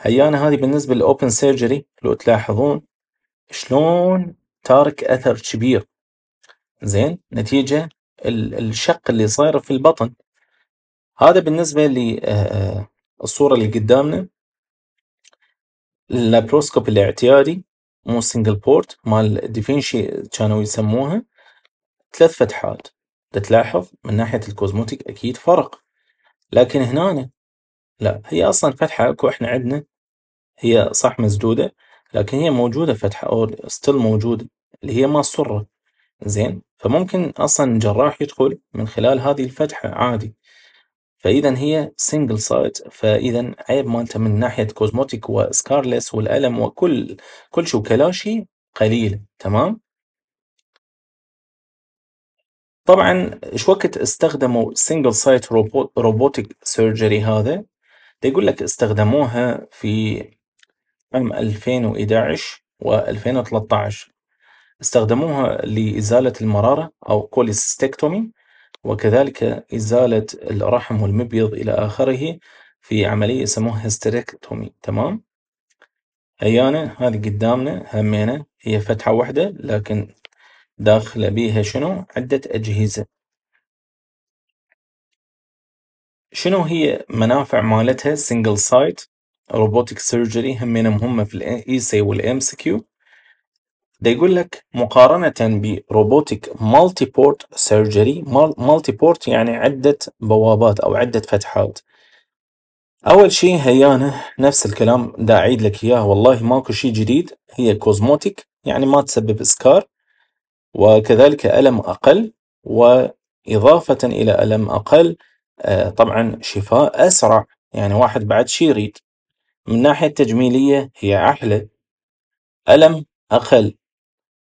هي أنا هذي بالنسبة للأوبن سيرجري لو تلاحظون شلون تارك أثر جبير زين نتيجة الشق اللي صاير في البطن، هذا بالنسبة للصورة آه، اللي قدامنا اللابروسكوب الاعتيادي مو سنجل بورت مال ديفينشي كانوا يسموها ثلاث فتحات تلاحظ من ناحية الكوزموتيك أكيد فرق، لكن هنا لأ، هي أصلًا فتحة أكو إحنا عندنا، هي صح مسدودة، لكن هي موجودة فتحة أو ستيل موجودة، اللي هي ما صره زين؟ فممكن أصلًا جراح يدخل من خلال هذه الفتحة عادي، فإذًا هي سنجل سايت فإذًا عيب مالته من ناحية كوزموتيك وسكارلس والألم وكل كل شي كلاشي قليل تمام؟ طبعًا شو وقت استخدموا سنجل سايت روبوتيك سيرجري هذا؟ ده يقول لك استخدموها في عام ألفين وإداعش 2013 استخدموها لإزالة المرارة أو كوليستكتومي، وكذلك إزالة الرحم والمبيض إلى آخره في عملية يسموها هستريكتومي تمام؟ هيانا هذي قدامنا همينا هي فتحة واحدة لكن داخلة بيها شنو؟ عدة أجهزة. شنو هي منافع مالتها single site روبوتك سيرجري همين مهمة في سي والام سي كيو دا يقول لك مقارنة بروبوتك مالتي بورت سيرجري مالتي بورت يعني عدة بوابات أو عدة فتحات أول شيء هيانة نفس الكلام دا أعيد لك إياه والله ماكو شيء جديد هي كوزموتيك يعني ما تسبب إسكار وكذلك ألم أقل وإضافة إلى ألم أقل آه، طبعا شفاء أسرع يعني واحد بعد شي يريد من ناحية تجميلية هي أحلى ألم أقل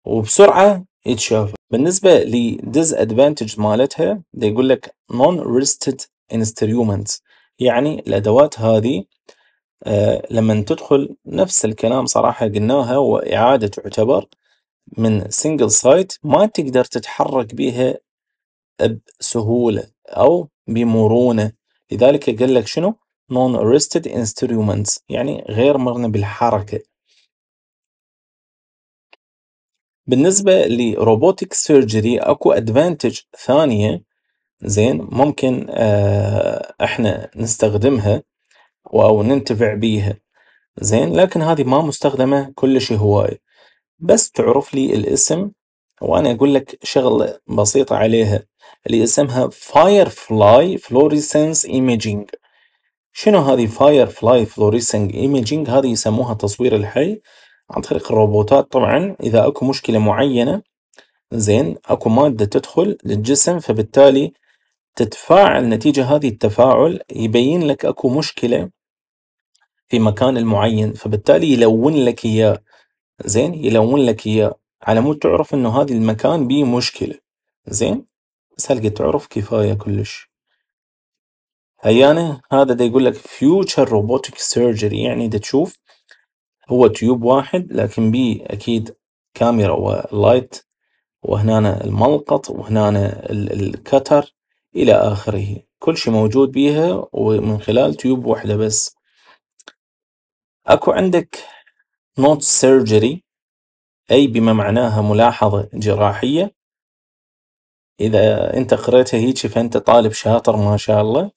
وبسرعة يتشافى بالنسبة لديز ادفانتج مالتها دي يقول لك نون ريستد انسترومنت يعني الادوات هذه آه لما تدخل نفس الكلام صراحة قلناها وإعادة تعتبر من سنجل سايت ما تقدر تتحرك بها بسهولة أو بمرونة لذلك قال لك شنو non arrested instruments يعني غير مرنة بالحركة بالنسبة لروبوتك سيرجري اكو ادفانتج ثانية زين ممكن آه، احنا نستخدمها او ننتفع بيها زين لكن هذه ما مستخدمة كلش هواي بس تعرف لي الاسم وانا اقول لك شغلة بسيطة عليها اللي اسمها فاير فلاي فلوريسنس ايميجينج شنو هذه فاير فلاي فلوريسنج ايميجينج هذه يسموها تصوير الحي عن طريق الروبوتات طبعا اذا اكو مشكلة معينة زين اكو مادة تدخل للجسم فبالتالي تتفاعل نتيجة هذه التفاعل يبين لك اكو مشكلة في مكان المعين فبالتالي يلون لك اياه زين يلون لك اياه على مود تعرف انه هذا المكان بيه مشكلة زين بس هلقة عرف كفاية كلش. هيانه هذا دا يقول لك future robotic surgery يعني دا تشوف هو تيوب واحد لكن بيه أكيد كاميرا ولايت وهنا الملقط وهنا الكتر إلى آخره كل شيء موجود بيها ومن خلال تيوب وحدة بس. أكو عندك نوت سيرجري أي بما معناها ملاحظة جراحية. إذا أنت قريتها هيجي فأنت طالب شاطر ما شاء الله.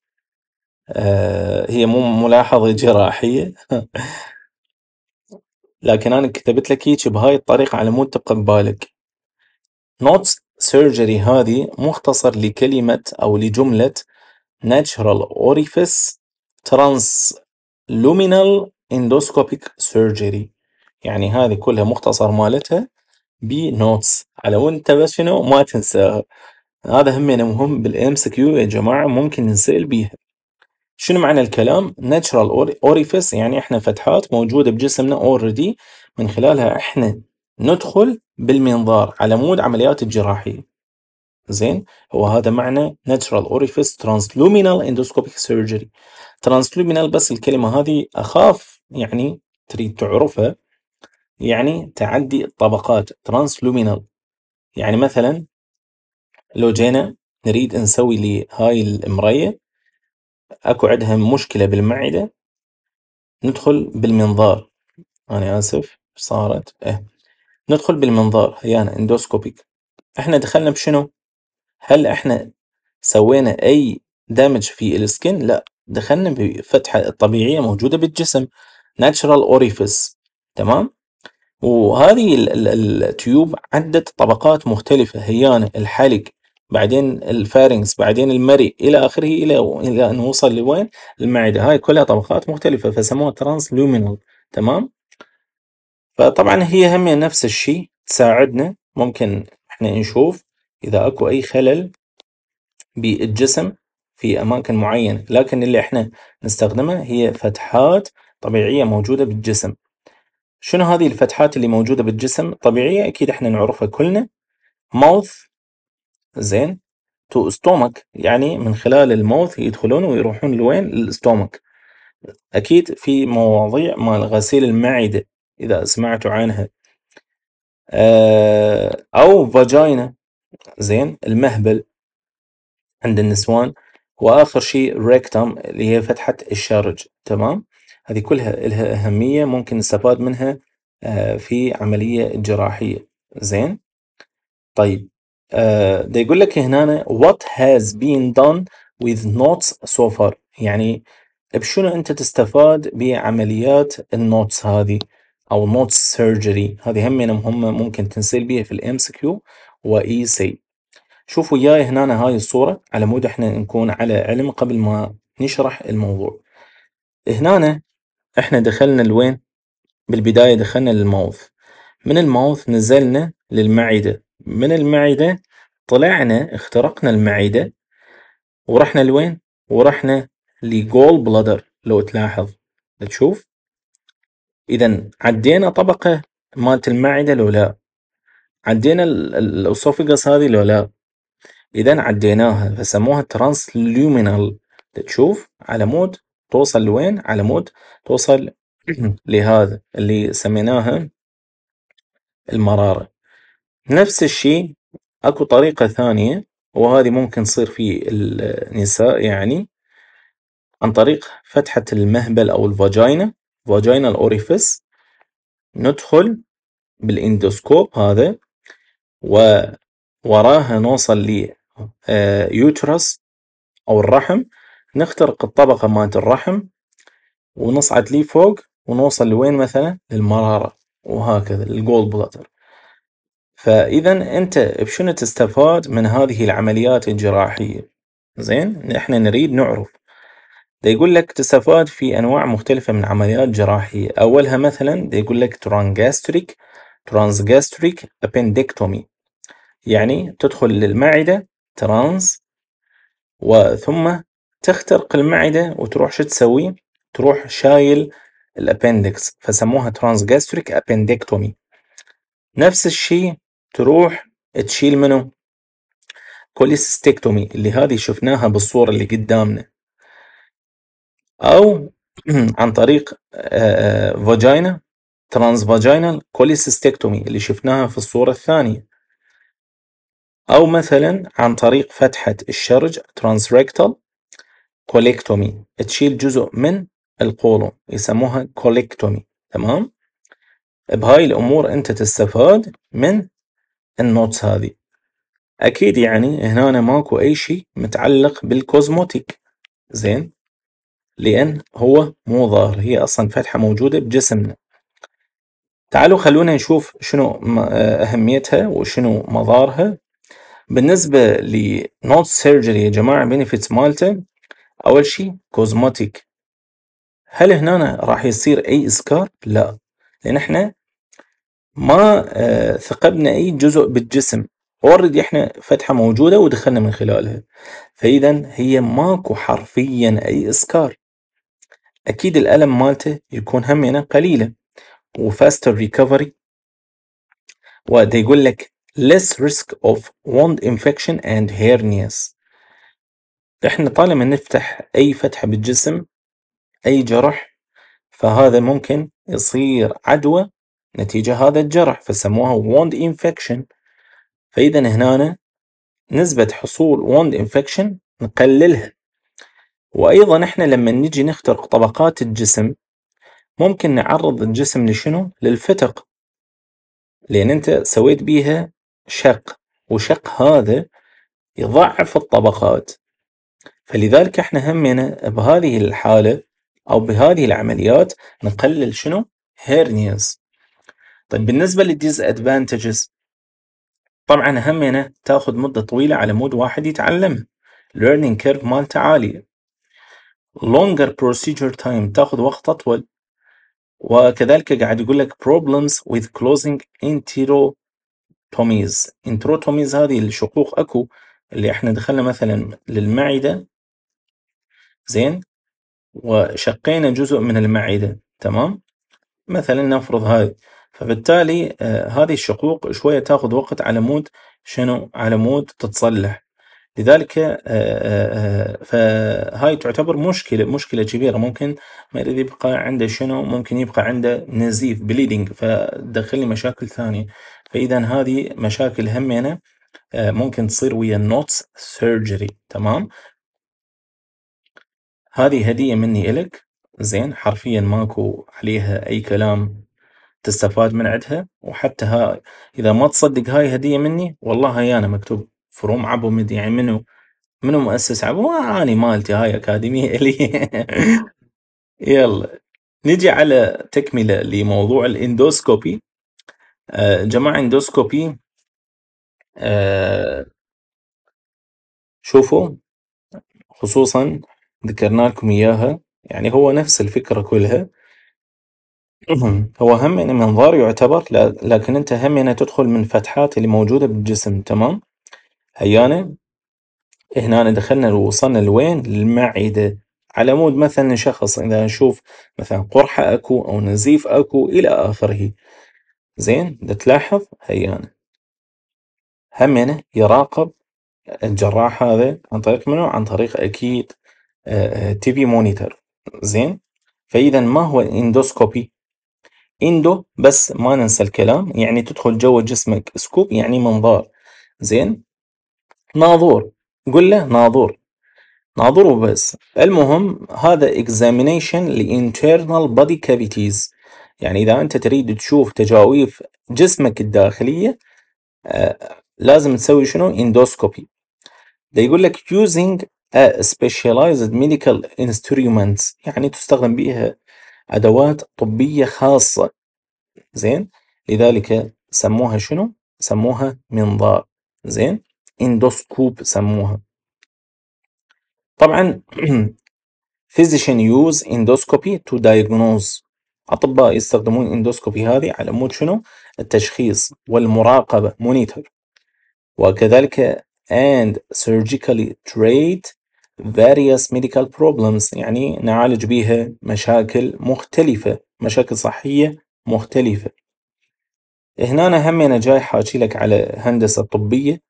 آه، هي مو ملاحظة جراحية لكن أنا كتبت لك هيجي بهاي الطريقة على مود تبقى ببالك. نوتس سيرجري هذي مختصر لكلمة أو لجملة اوريفيس ترانس لومينال اندوسكوبيك سيرجري يعني هذه كلها مختصر مالتها. بي نوتس لو انت بس شنو ما تنساها هذا همينه يعني مهم بالام اس كيو يا جماعه ممكن ننسال بيها شنو معنى الكلام ناتشرال اوريفيس يعني احنا فتحات موجوده بجسمنا اوريدي من خلالها احنا ندخل بالمنظار على مود عمليات الجراحيه زين هو هذا معنى ناتشرال اوريفيس ترانسلومينال اندوسكوبيك سيرجري ترانسلومينال بس الكلمه هذه اخاف يعني تريد تعرفها يعني تعدي الطبقات ترانسلومينال يعني مثلا لو جينا نريد نسوي لهاي هاي المراية اكو عندها مشكلة بالمعدة ندخل بالمنظار أنا آسف صارت اه. ندخل بالمنظار هيانا اندوسكوبيك إحنا دخلنا بشنو؟ هل إحنا سوينا أي دامج في السكن؟ لا دخلنا بفتحة الطبيعية موجودة بالجسم ناتشرال orifice تمام؟ وهذه التيوب عدة طبقات مختلفة هيان الحلق بعدين الفارنكس بعدين المري الى اخره الى الى ان وصل لوين؟ المعده هاي كلها طبقات مختلفه فسموها ترانس لومينال تمام؟ فطبعا هي هم نفس الشيء تساعدنا ممكن احنا نشوف اذا اكو اي خلل بالجسم في اماكن معينه لكن اللي احنا نستخدمها هي فتحات طبيعيه موجوده بالجسم شنو هذه الفتحات اللي موجودة بالجسم طبيعية أكيد إحنا نعرفها كلنا mouth زين to stomach يعني من خلال الموث يدخلون ويروحون لوين الاستومك أكيد في مواضيع مال غسيل المعدة إذا سمعتوا عنها آه، أو فاجينا زين المهبل عند النسوان وآخر شيء ريكتم اللي هي فتحة الشرج تمام هذه كلها لها أهمية ممكن نستفاد منها آه، في عملية جراحية زين طيب آه، ده يقول لك هنا what has been done with notes so far يعني بشنو انت تستفاد بعمليات النوتس هذه او نوتس سيرجري هذه من مهمه ممكن تنسل بها في الام اس كيو واي سي شوفوا وياي هنا هاي الصوره على مود احنا نكون على علم قبل ما نشرح الموضوع هنا إحنا دخلنا لوين؟ بالبداية دخلنا للماوث، من الماوث نزلنا للمعدة، من المعدة طلعنا اخترقنا المعدة، ورحنا لوين؟ ورحنا لجول بلادر لو تلاحظ تشوف؟ إذا عدينا طبقة مالت المعدة لو لا؟ عدينا الأسوفجس هذي لو لا؟ إذا عديناها فسموها لومينال تشوف على مود توصل لوين على مود توصل لهذا اللي سميناها المرارة نفس الشيء اكو طريقة ثانية وهذه ممكن تصير في النساء يعني عن طريق فتحة المهبل او الفاجينا فاجينا الاوريفس ندخل بالاندوسكوب هذا ووراها نوصل ليوترس آه، او الرحم نخترق الطبقة مالت الرحم ونصعد لي فوق ونوصل لوين مثلا للمرارة وهكذا للجول بلاتر. فإذا أنت بشنو تستفاد من هذه العمليات الجراحية؟ زين نحن نريد نعرف دا يقول لك تستفاد في أنواع مختلفة من عمليات جراحية أولها مثلا دا يقول لك ترانجاستريك ترانسجاستريك أبندكتومي يعني تدخل للمعدة ترانس وثم تخترق المعدة وتروح شو تسوي؟ تروح شايل الابندكس فسموها ترانسجاستريك ابندكتومي نفس الشيء تروح تشيل منه كوليستيكتومي اللي هذه شفناها بالصورة اللي قدامنا أو عن طريق آه، آه، فاجينا ترانس فاجينال كوليسيستكتومي اللي شفناها في الصورة الثانية أو مثلا عن طريق فتحة الشرج ترانس ريكتال كوليكتومي تشيل جزء من القولون يسموها كوليكتومي تمام بهاي الامور انت تستفاد من النوتس هذه اكيد يعني هنا ماكو اي شيء متعلق بالكوزموتيك زين لان هو مو ظاهر هي اصلا فتحة موجودة بجسمنا تعالوا خلونا نشوف شنو اهميتها وشنو مضارها بالنسبة لنوت سيرجري يا جماعة بنفيتس مالته اول شيء كوزماتيك هل هنا راح يصير اي اسكار؟ لا لان احنا ما آه، ثقبنا اي جزء بالجسم ورد احنا فتحة موجودة ودخلنا من خلالها فاذا هي ماكو حرفيا اي اسكار اكيد الالم مالته يكون همينه قليله وفاستر ريكفري وده يقول لك less risk of wound infection and hernias إحنا طالما نفتح أي فتحة بالجسم أي جرح فهذا ممكن يصير عدوى نتيجة هذا الجرح فسموها wound إنفكشن، فإذا هنا نسبة حصول wound إنفكشن نقللها، وأيضا إحنا لما نجي نخترق طبقات الجسم ممكن نعرض الجسم لشنو؟ للفتق، لأن أنت سويت بيها شق، وشق هذا يضعف الطبقات. فلذلك احنا همنا يعني بهذه الحالة او بهذه العمليات نقلل شنو؟ هيرنيز. طيب بالنسبة للديز ادفانتجز طبعا همنا يعني تاخذ مدة طويلة على مود واحد يتعلمها. learning curve مالته عالية. longer procedure time تاخذ وقت اطول. وكذلك قاعد يقول لك problems with closing enterotomies. enterotomies هذه الشقوق اكو اللي احنا دخلنا مثلا للمعدة زين وشقينا جزء من المعدة تمام مثلا نفرض هذه فبالتالي آه، هذه الشقوق شوية تاخذ وقت على مود شنو على مود تتصلح لذلك آه، آه، فهاي تعتبر مشكلة مشكلة كبيرة ممكن مريض يبقى عنده شنو ممكن يبقى عنده نزيف بليدنج فدخل لي مشاكل ثانية فإذا هذه مشاكل همينة ممكن تصير ويا النوتس سيرجري تمام هذي هدية مني إلك زين حرفيًا ماكو عليها أي كلام تستفاد من عدها، وحتى ها إذا ما تصدق هاي هدية مني والله هاي أنا مكتوب فروم عبو مد يعني منو منو مؤسس عبو آه، أنا مالتي هاي أكاديمية إلي يلا نجي على تكملة لموضوع الاندوسكوبي آه، جماعة اندوسكوبي آه، شوفوا خصوصًا ذكرنا لكم إياها يعني هو نفس الفكرة كلها هو هم إن يعني منظار يعتبر لكن أنت هم إنه يعني تدخل من فتحات اللي موجودة بالجسم تمام هيانا هنا دخلنا وصلنا لوين للمعدة على مود مثلا شخص إذا نشوف مثلا قرحة أكو أو نزيف أكو إلى آخره زين دا تلاحظ هيانا همينه يعني يراقب الجراح هذا عن طريق منو عن طريق أكيد تي في مونيتور زين فاذا ما هو الاندوسكوبي اندو بس ما ننسى الكلام يعني تدخل جوا جسمك سكوب يعني منظار زين ناظور قل له ناظور ناظور وبس المهم هذا examination لinternal body cavities يعني إذا أنت تريد تشوف تجاويف جسمك الداخلية آه لازم تسوي شنو اندوسكوبي ده يقول لك using specialized medical instruments يعني تستخدم بها أدوات طبية خاصة، زين؟ لذلك سموها شنو؟ سموها منظار، زين؟ endoscope سموها. طبعًا physician use endoscopy to diagnose أطباء يستخدمون اندوسكوبي هذه على مود شنو؟ التشخيص والمراقبة monitor وكذلك and surgically treat various medical problems يعني نعالج بيها مشاكل مختلفة مشاكل صحية مختلفة هنا همينة جاي حاجي لك على هندسة طبية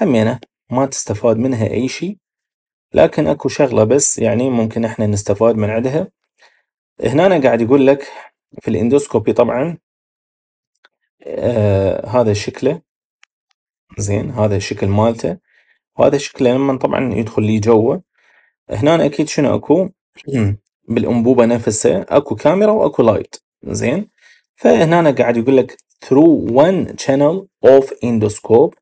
همينة ما تستفاد منها أي شيء لكن أكو شغلة بس يعني ممكن إحنا نستفاد من عدها هنا قاعد يقول لك في الاندوسكوبي طبعا آه هذا شكله زين هذا الشكل مالته وهذا شكله لما طبعا يدخل لي جوه هنا اكيد شنو اكو بالانبوبه نفسها اكو كاميرا واكو لايت زين فهنا قاعد يقول لك through one channel of endoscope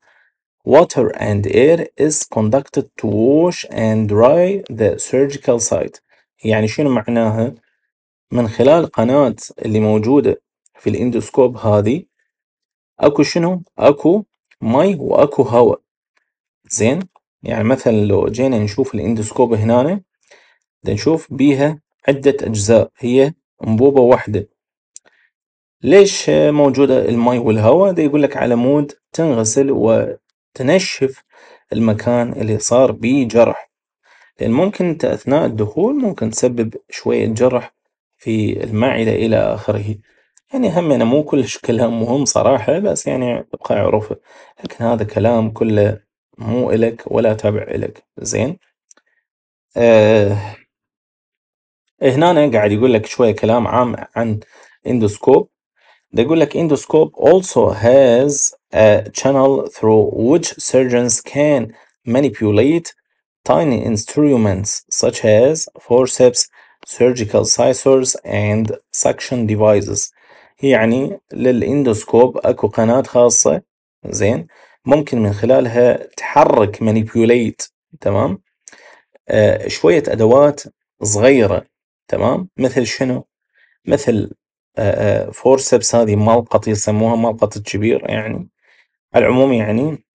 water and air is conducted to wash and dry the surgical site يعني شنو معناها من خلال قناة اللي موجودة في الاندوسكوب هذه اكو شنو اكو مي واكو هواء زين يعني مثلا لو جينا نشوف الاندوسكوب هنا نشوف بيها عدة أجزاء هي أنبوبة واحدة، ليش موجودة المي والهواء؟ ده يقول لك على مود تنغسل وتنشف المكان اللي صار بيه جرح، لأن ممكن أنت أثناء الدخول ممكن تسبب شوية جرح في المعدة إلى آخره، يعني هم أنا يعني مو كلش كلام مهم صراحة بس يعني تبقى عرفه لكن هذا كلام كله. مو إلك ولا تابع إلك زين. هنا قاعد يقول لك شوية كلام عام عن endoscope. ده يقول لك endoscope also has a channel through which surgeons can manipulate tiny instruments such as forceps, surgical scissors, and suction devices. يعني للاندوسكوب اكو قناة خاصة زين ممكن من خلالها تحرك مانيبيوليت تمام آه شوية أدوات صغيرة تمام مثل شنو مثل آه آه فورسبس هذه ملقط يسموها ملقط الكبير يعني على العموم يعني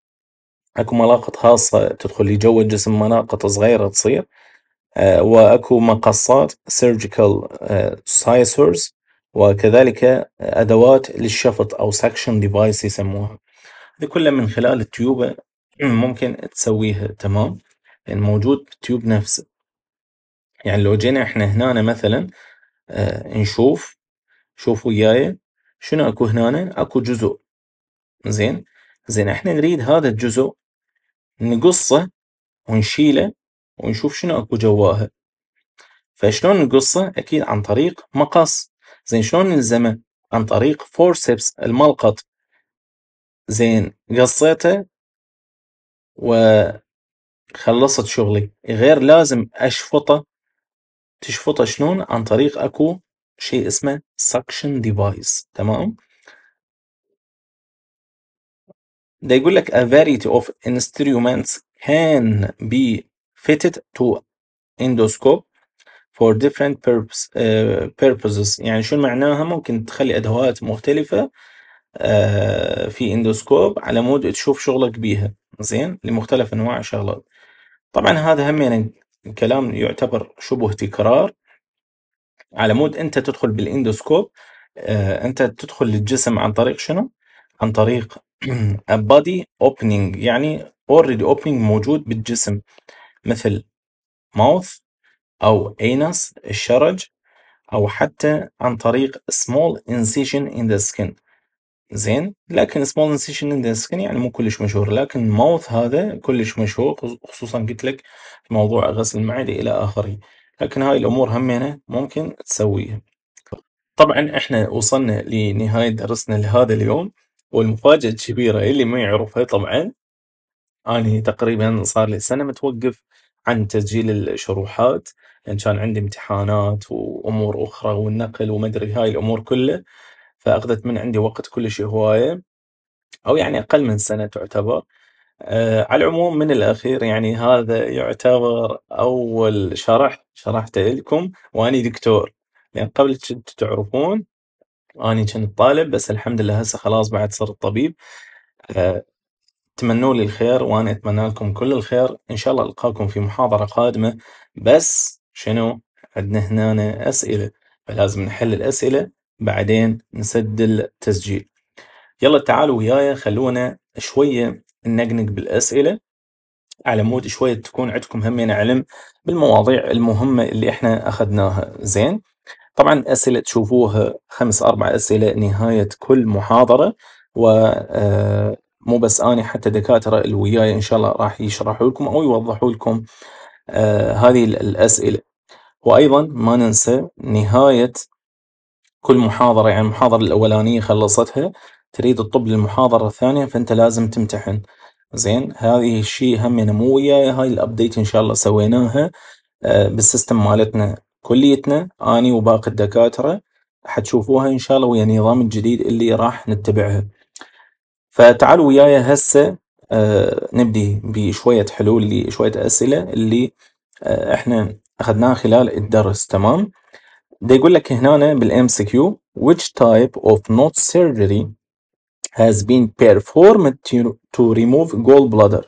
اكو ملاقط خاصة تدخل لجو الجسم مناقط صغيرة تصير آه واكو مقصات سيرجيكال آه، سايسرز وكذلك ادوات للشفط او سكشن ديفايس يسموها هذه كلها من خلال التيوب ممكن تسويها تمام لأن موجود بالتيوب نفسه يعني لو جينا إحنا هنا مثلا آه، نشوف شوف وياي شنو أكو هنا أكو جزء زين زين إحنا نريد هذا الجزء نقصه ونشيله ونشوف شنو أكو جواها فشلون نقصه أكيد عن طريق مقص زين شلون نلزمه عن طريق فورسبس الملقط زين قصيته وخلصت شغلي غير لازم اشفطه تشفطه شلون عن طريق اكو شيء اسمه suction device تمام ده يقول لك a variety of instruments can be fitted to endoscope for different purpose, uh, purposes يعني شو معناها ممكن تخلي ادوات مختلفة آه، في اندوسكوب على مود تشوف شغلك بيها زين لمختلف انواع الشغلات. طبعا هذا يعني كلام يعتبر شبه تكرار على مود انت تدخل بالاندوسكوب آه، انت تدخل للجسم عن طريق شنو؟ عن طريق بادي اوبننج يعني اوريدي اوبننج موجود بالجسم مثل ماوث او انس الشرج او حتى عن طريق small incision in the skin زين لكن سمول انسيشن يعني مو كلش مشهور لكن ماوث هذا كلش مشهور خصوصا قلت لك موضوع غسل المعده الى اخره لكن هاي الامور همينه ممكن تسويها طبعا احنا وصلنا لنهايه درسنا لهذا اليوم والمفاجاه الكبيره اللي ما يعرفها طبعا أنا تقريبا صار لي سنة متوقف عن تسجيل الشروحات لأن كان عندي امتحانات وأمور أخرى والنقل وما ادري هاي الأمور كلها فأخذت من عندي وقت شيء هواية أو يعني أقل من سنة تعتبر أه على العموم من الأخير يعني هذا يعتبر أول شرح شرحته لكم وأني دكتور لأن قبل كنت تعرفون أني كنت طالب بس الحمد لله هسه خلاص بعد صرت طبيب أه تمنوا لي الخير وأنا أتمنى لكم كل الخير إن شاء الله ألقاكم في محاضرة قادمة بس شنو عندنا هنا أسئلة فلازم نحل الأسئلة بعدين نسد التسجيل يلا تعالوا وياي خلونا شوية ننقنق بالأسئلة على مود شوية تكون عندكم همين علم بالمواضيع المهمة اللي احنا أخذناها زين طبعا أسئلة تشوفوها خمس أربع أسئلة نهاية كل محاضرة و آه، مو بس أنا حتى دكاترة اللي وياي إن شاء الله راح يشرحوا لكم أو يوضحوا لكم آه، هذه الأسئلة وأيضا ما ننسى نهاية كل محاضرة يعني المحاضرة الأولانية خلصتها تريد الطب للمحاضرة الثانية فأنت لازم تمتحن زين هذه الشيء هم مو وياي هاي الأبديت إن شاء الله سويناها آه، بالسيستم مالتنا كليتنا أني وباقي الدكاترة حتشوفوها إن شاء الله ويا النظام الجديد اللي راح نتبعه فتعالوا وياي هسه آه، نبدي بشوية حلول لشوية أسئلة اللي آه، احنا أخذناها خلال الدرس تمام. ده يقول لك هنا بالام سي كيو which type of not surgery has been performed to remove gallbladder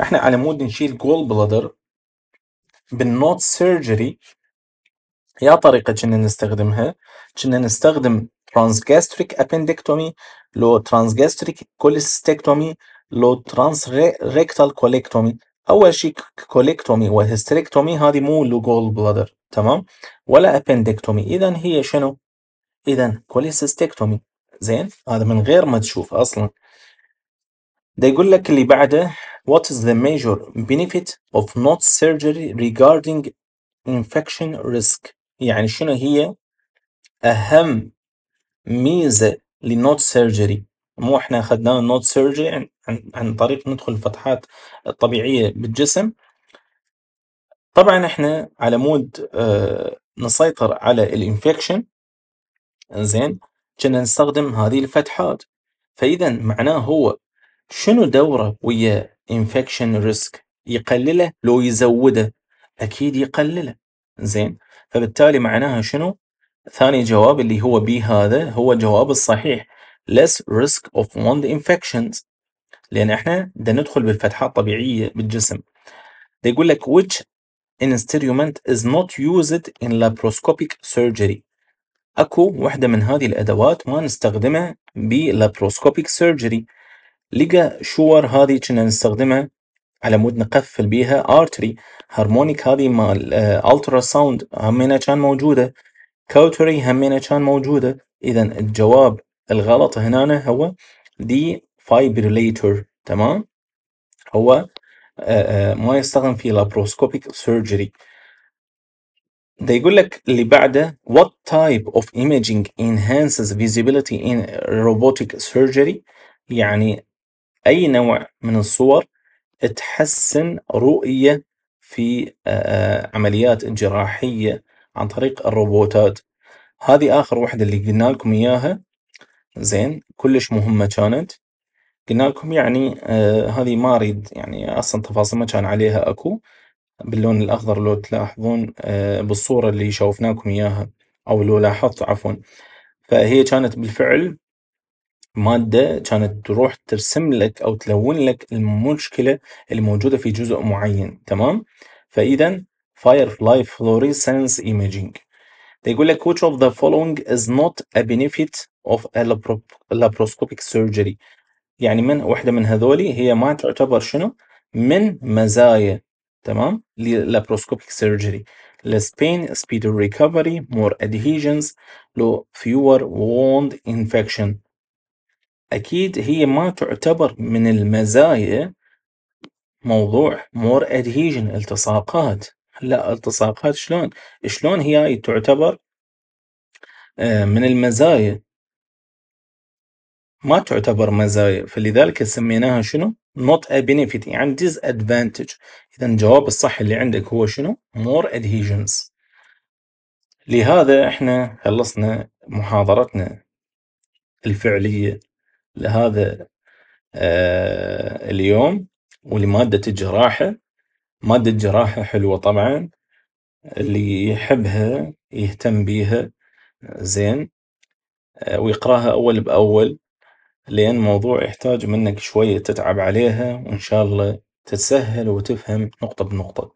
احنا على مود نشيل gallbladder بالنوت سيرجري يا طريقة كنا نستخدمها كنا نستخدم transgastric appendectomy لو transgastric cholecystectomy لو transrectal colectomy اول شيء كوليكتومي وهستريكتومي هذه مو لو لجول بلادر تمام ولا ابندكتومي إذا هي شنو؟ إذا كوليسيستكتومي زين هذا من غير ما تشوف أصلا ده يقول لك اللي بعده What is the major benefit of not surgery regarding infection risk يعني شنو هي أهم ميزة للنوت سيرجري مو احنا اخذنا نوت سيرجري عن, عن, عن طريق ندخل الفتحات الطبيعية بالجسم طبعا احنا على مود آه، نسيطر على الانفكشن انزين كنا نستخدم هذه الفتحات فإذا معناه هو شنو دوره ويا انفكشن ريسك يقلله لو يزوده أكيد يقلله زين فبالتالي معناها شنو ثاني جواب اللي هو بي هذا هو الجواب الصحيح less risk of wound infections لأن احنا بدنا ندخل بالفتحات الطبيعية بالجسم يقول لك which instrument is not used in laparoscopic surgery اكو وحدة من هذه الادوات ما نستخدمها بلابروسكوبيك سيرجري لقى شور هذه كنا نستخدمها على مود نقفل بيها ارتري هارمونيك هذه مال الترا آه، ساوند همينه كان موجوده كوتري همينه كان موجوده اذا الجواب الغلط هنا هو دي فايبريليتور تمام هو آه، آه، ما يستخدم في لابروسكوبيك سيرجري ده يقول لك اللي بعده what type of imaging enhances visibility in robotic surgery يعني أي نوع من الصور تحسن رؤية في آه، عمليات جراحية عن طريق الروبوتات هذه آخر واحدة اللي قلنا لكم إياها زين كلش مهمة كانت قلنا لكم يعني آه هذه ما أريد يعني أصلا تفاصيل ما كان عليها أكو باللون الأخضر لو تلاحظون آه بالصورة اللي شوفناكم إياها أو لو لاحظت عفوا فهي كانت بالفعل مادة كانت تروح ترسم لك أو تلون لك المشكلة الموجودة في جزء معين تمام فإذا Firefly Fluorescence Imaging يقول لك which of the following is not a benefit of a laparoscopic surgery يعني من واحدة من هذولي هي ما تعتبر شنو من مزايا تمام للابروسكوبيك سيرجري less pain of recovery more adhesions لو fewer wound infection أكيد هي ما تعتبر من المزايا موضوع more adhesion التصاقات لا التصاقات شلون شلون هي تعتبر آه، من المزايا ما تعتبر مزايا فلذلك سميناها شنو؟ not a benefit يعني disadvantage إذا الجواب الصح اللي عندك هو شنو؟ more adhesions لهذا احنا خلصنا محاضرتنا الفعلية لهذا آه اليوم ولمادة الجراحة مادة الجراحة حلوة طبعا اللي يحبها يهتم بيها زين آه ويقراها أول بأول لأن موضوع يحتاج منك شوية تتعب عليها وإن شاء الله تتسهل وتفهم نقطة بنقطة.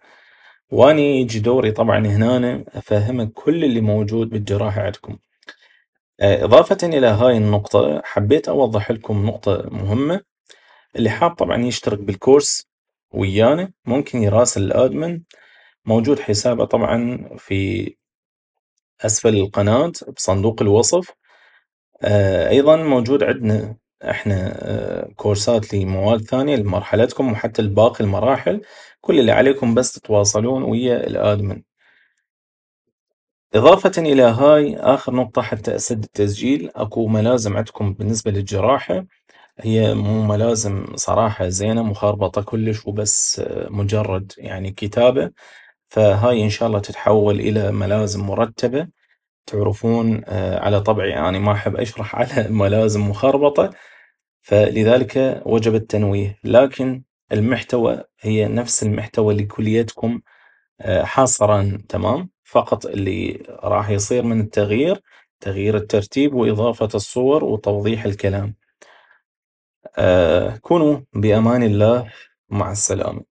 وأني يجي دوري طبعا هنا أفهمك كل اللي موجود بالجراحة عندكم. آه، إضافة إلى هاي النقطة حبيت أوضح لكم نقطة مهمة. اللي حاب طبعا يشترك بالكورس ويانا ممكن يراسل الأدمن موجود حسابه طبعا في أسفل القناة بصندوق الوصف. آه، أيضا موجود عندنا إحنا آه، كورسات لمواد ثانية لمرحلتكم وحتى لباقي المراحل كل اللي عليكم بس تتواصلون ويا الأدمن. إضافة إلى هاي آخر نقطة حتى أسد التسجيل أكو ملازم عندكم بالنسبة للجراحة هي مو ملازم صراحة زينة مخربطة كلش وبس آه، مجرد يعني كتابة فهاي إن شاء الله تتحول إلى ملازم مرتبة تعرفون آه، على طبعي أني ما أحب أشرح على ملازم مخربطة. فلذلك وجب التنويه لكن المحتوى هي نفس المحتوى لكليتكم آه، حصرا تمام فقط اللي راح يصير من التغيير تغيير الترتيب وإضافة الصور وتوضيح الكلام آه، كونوا بأمان الله مع السلامة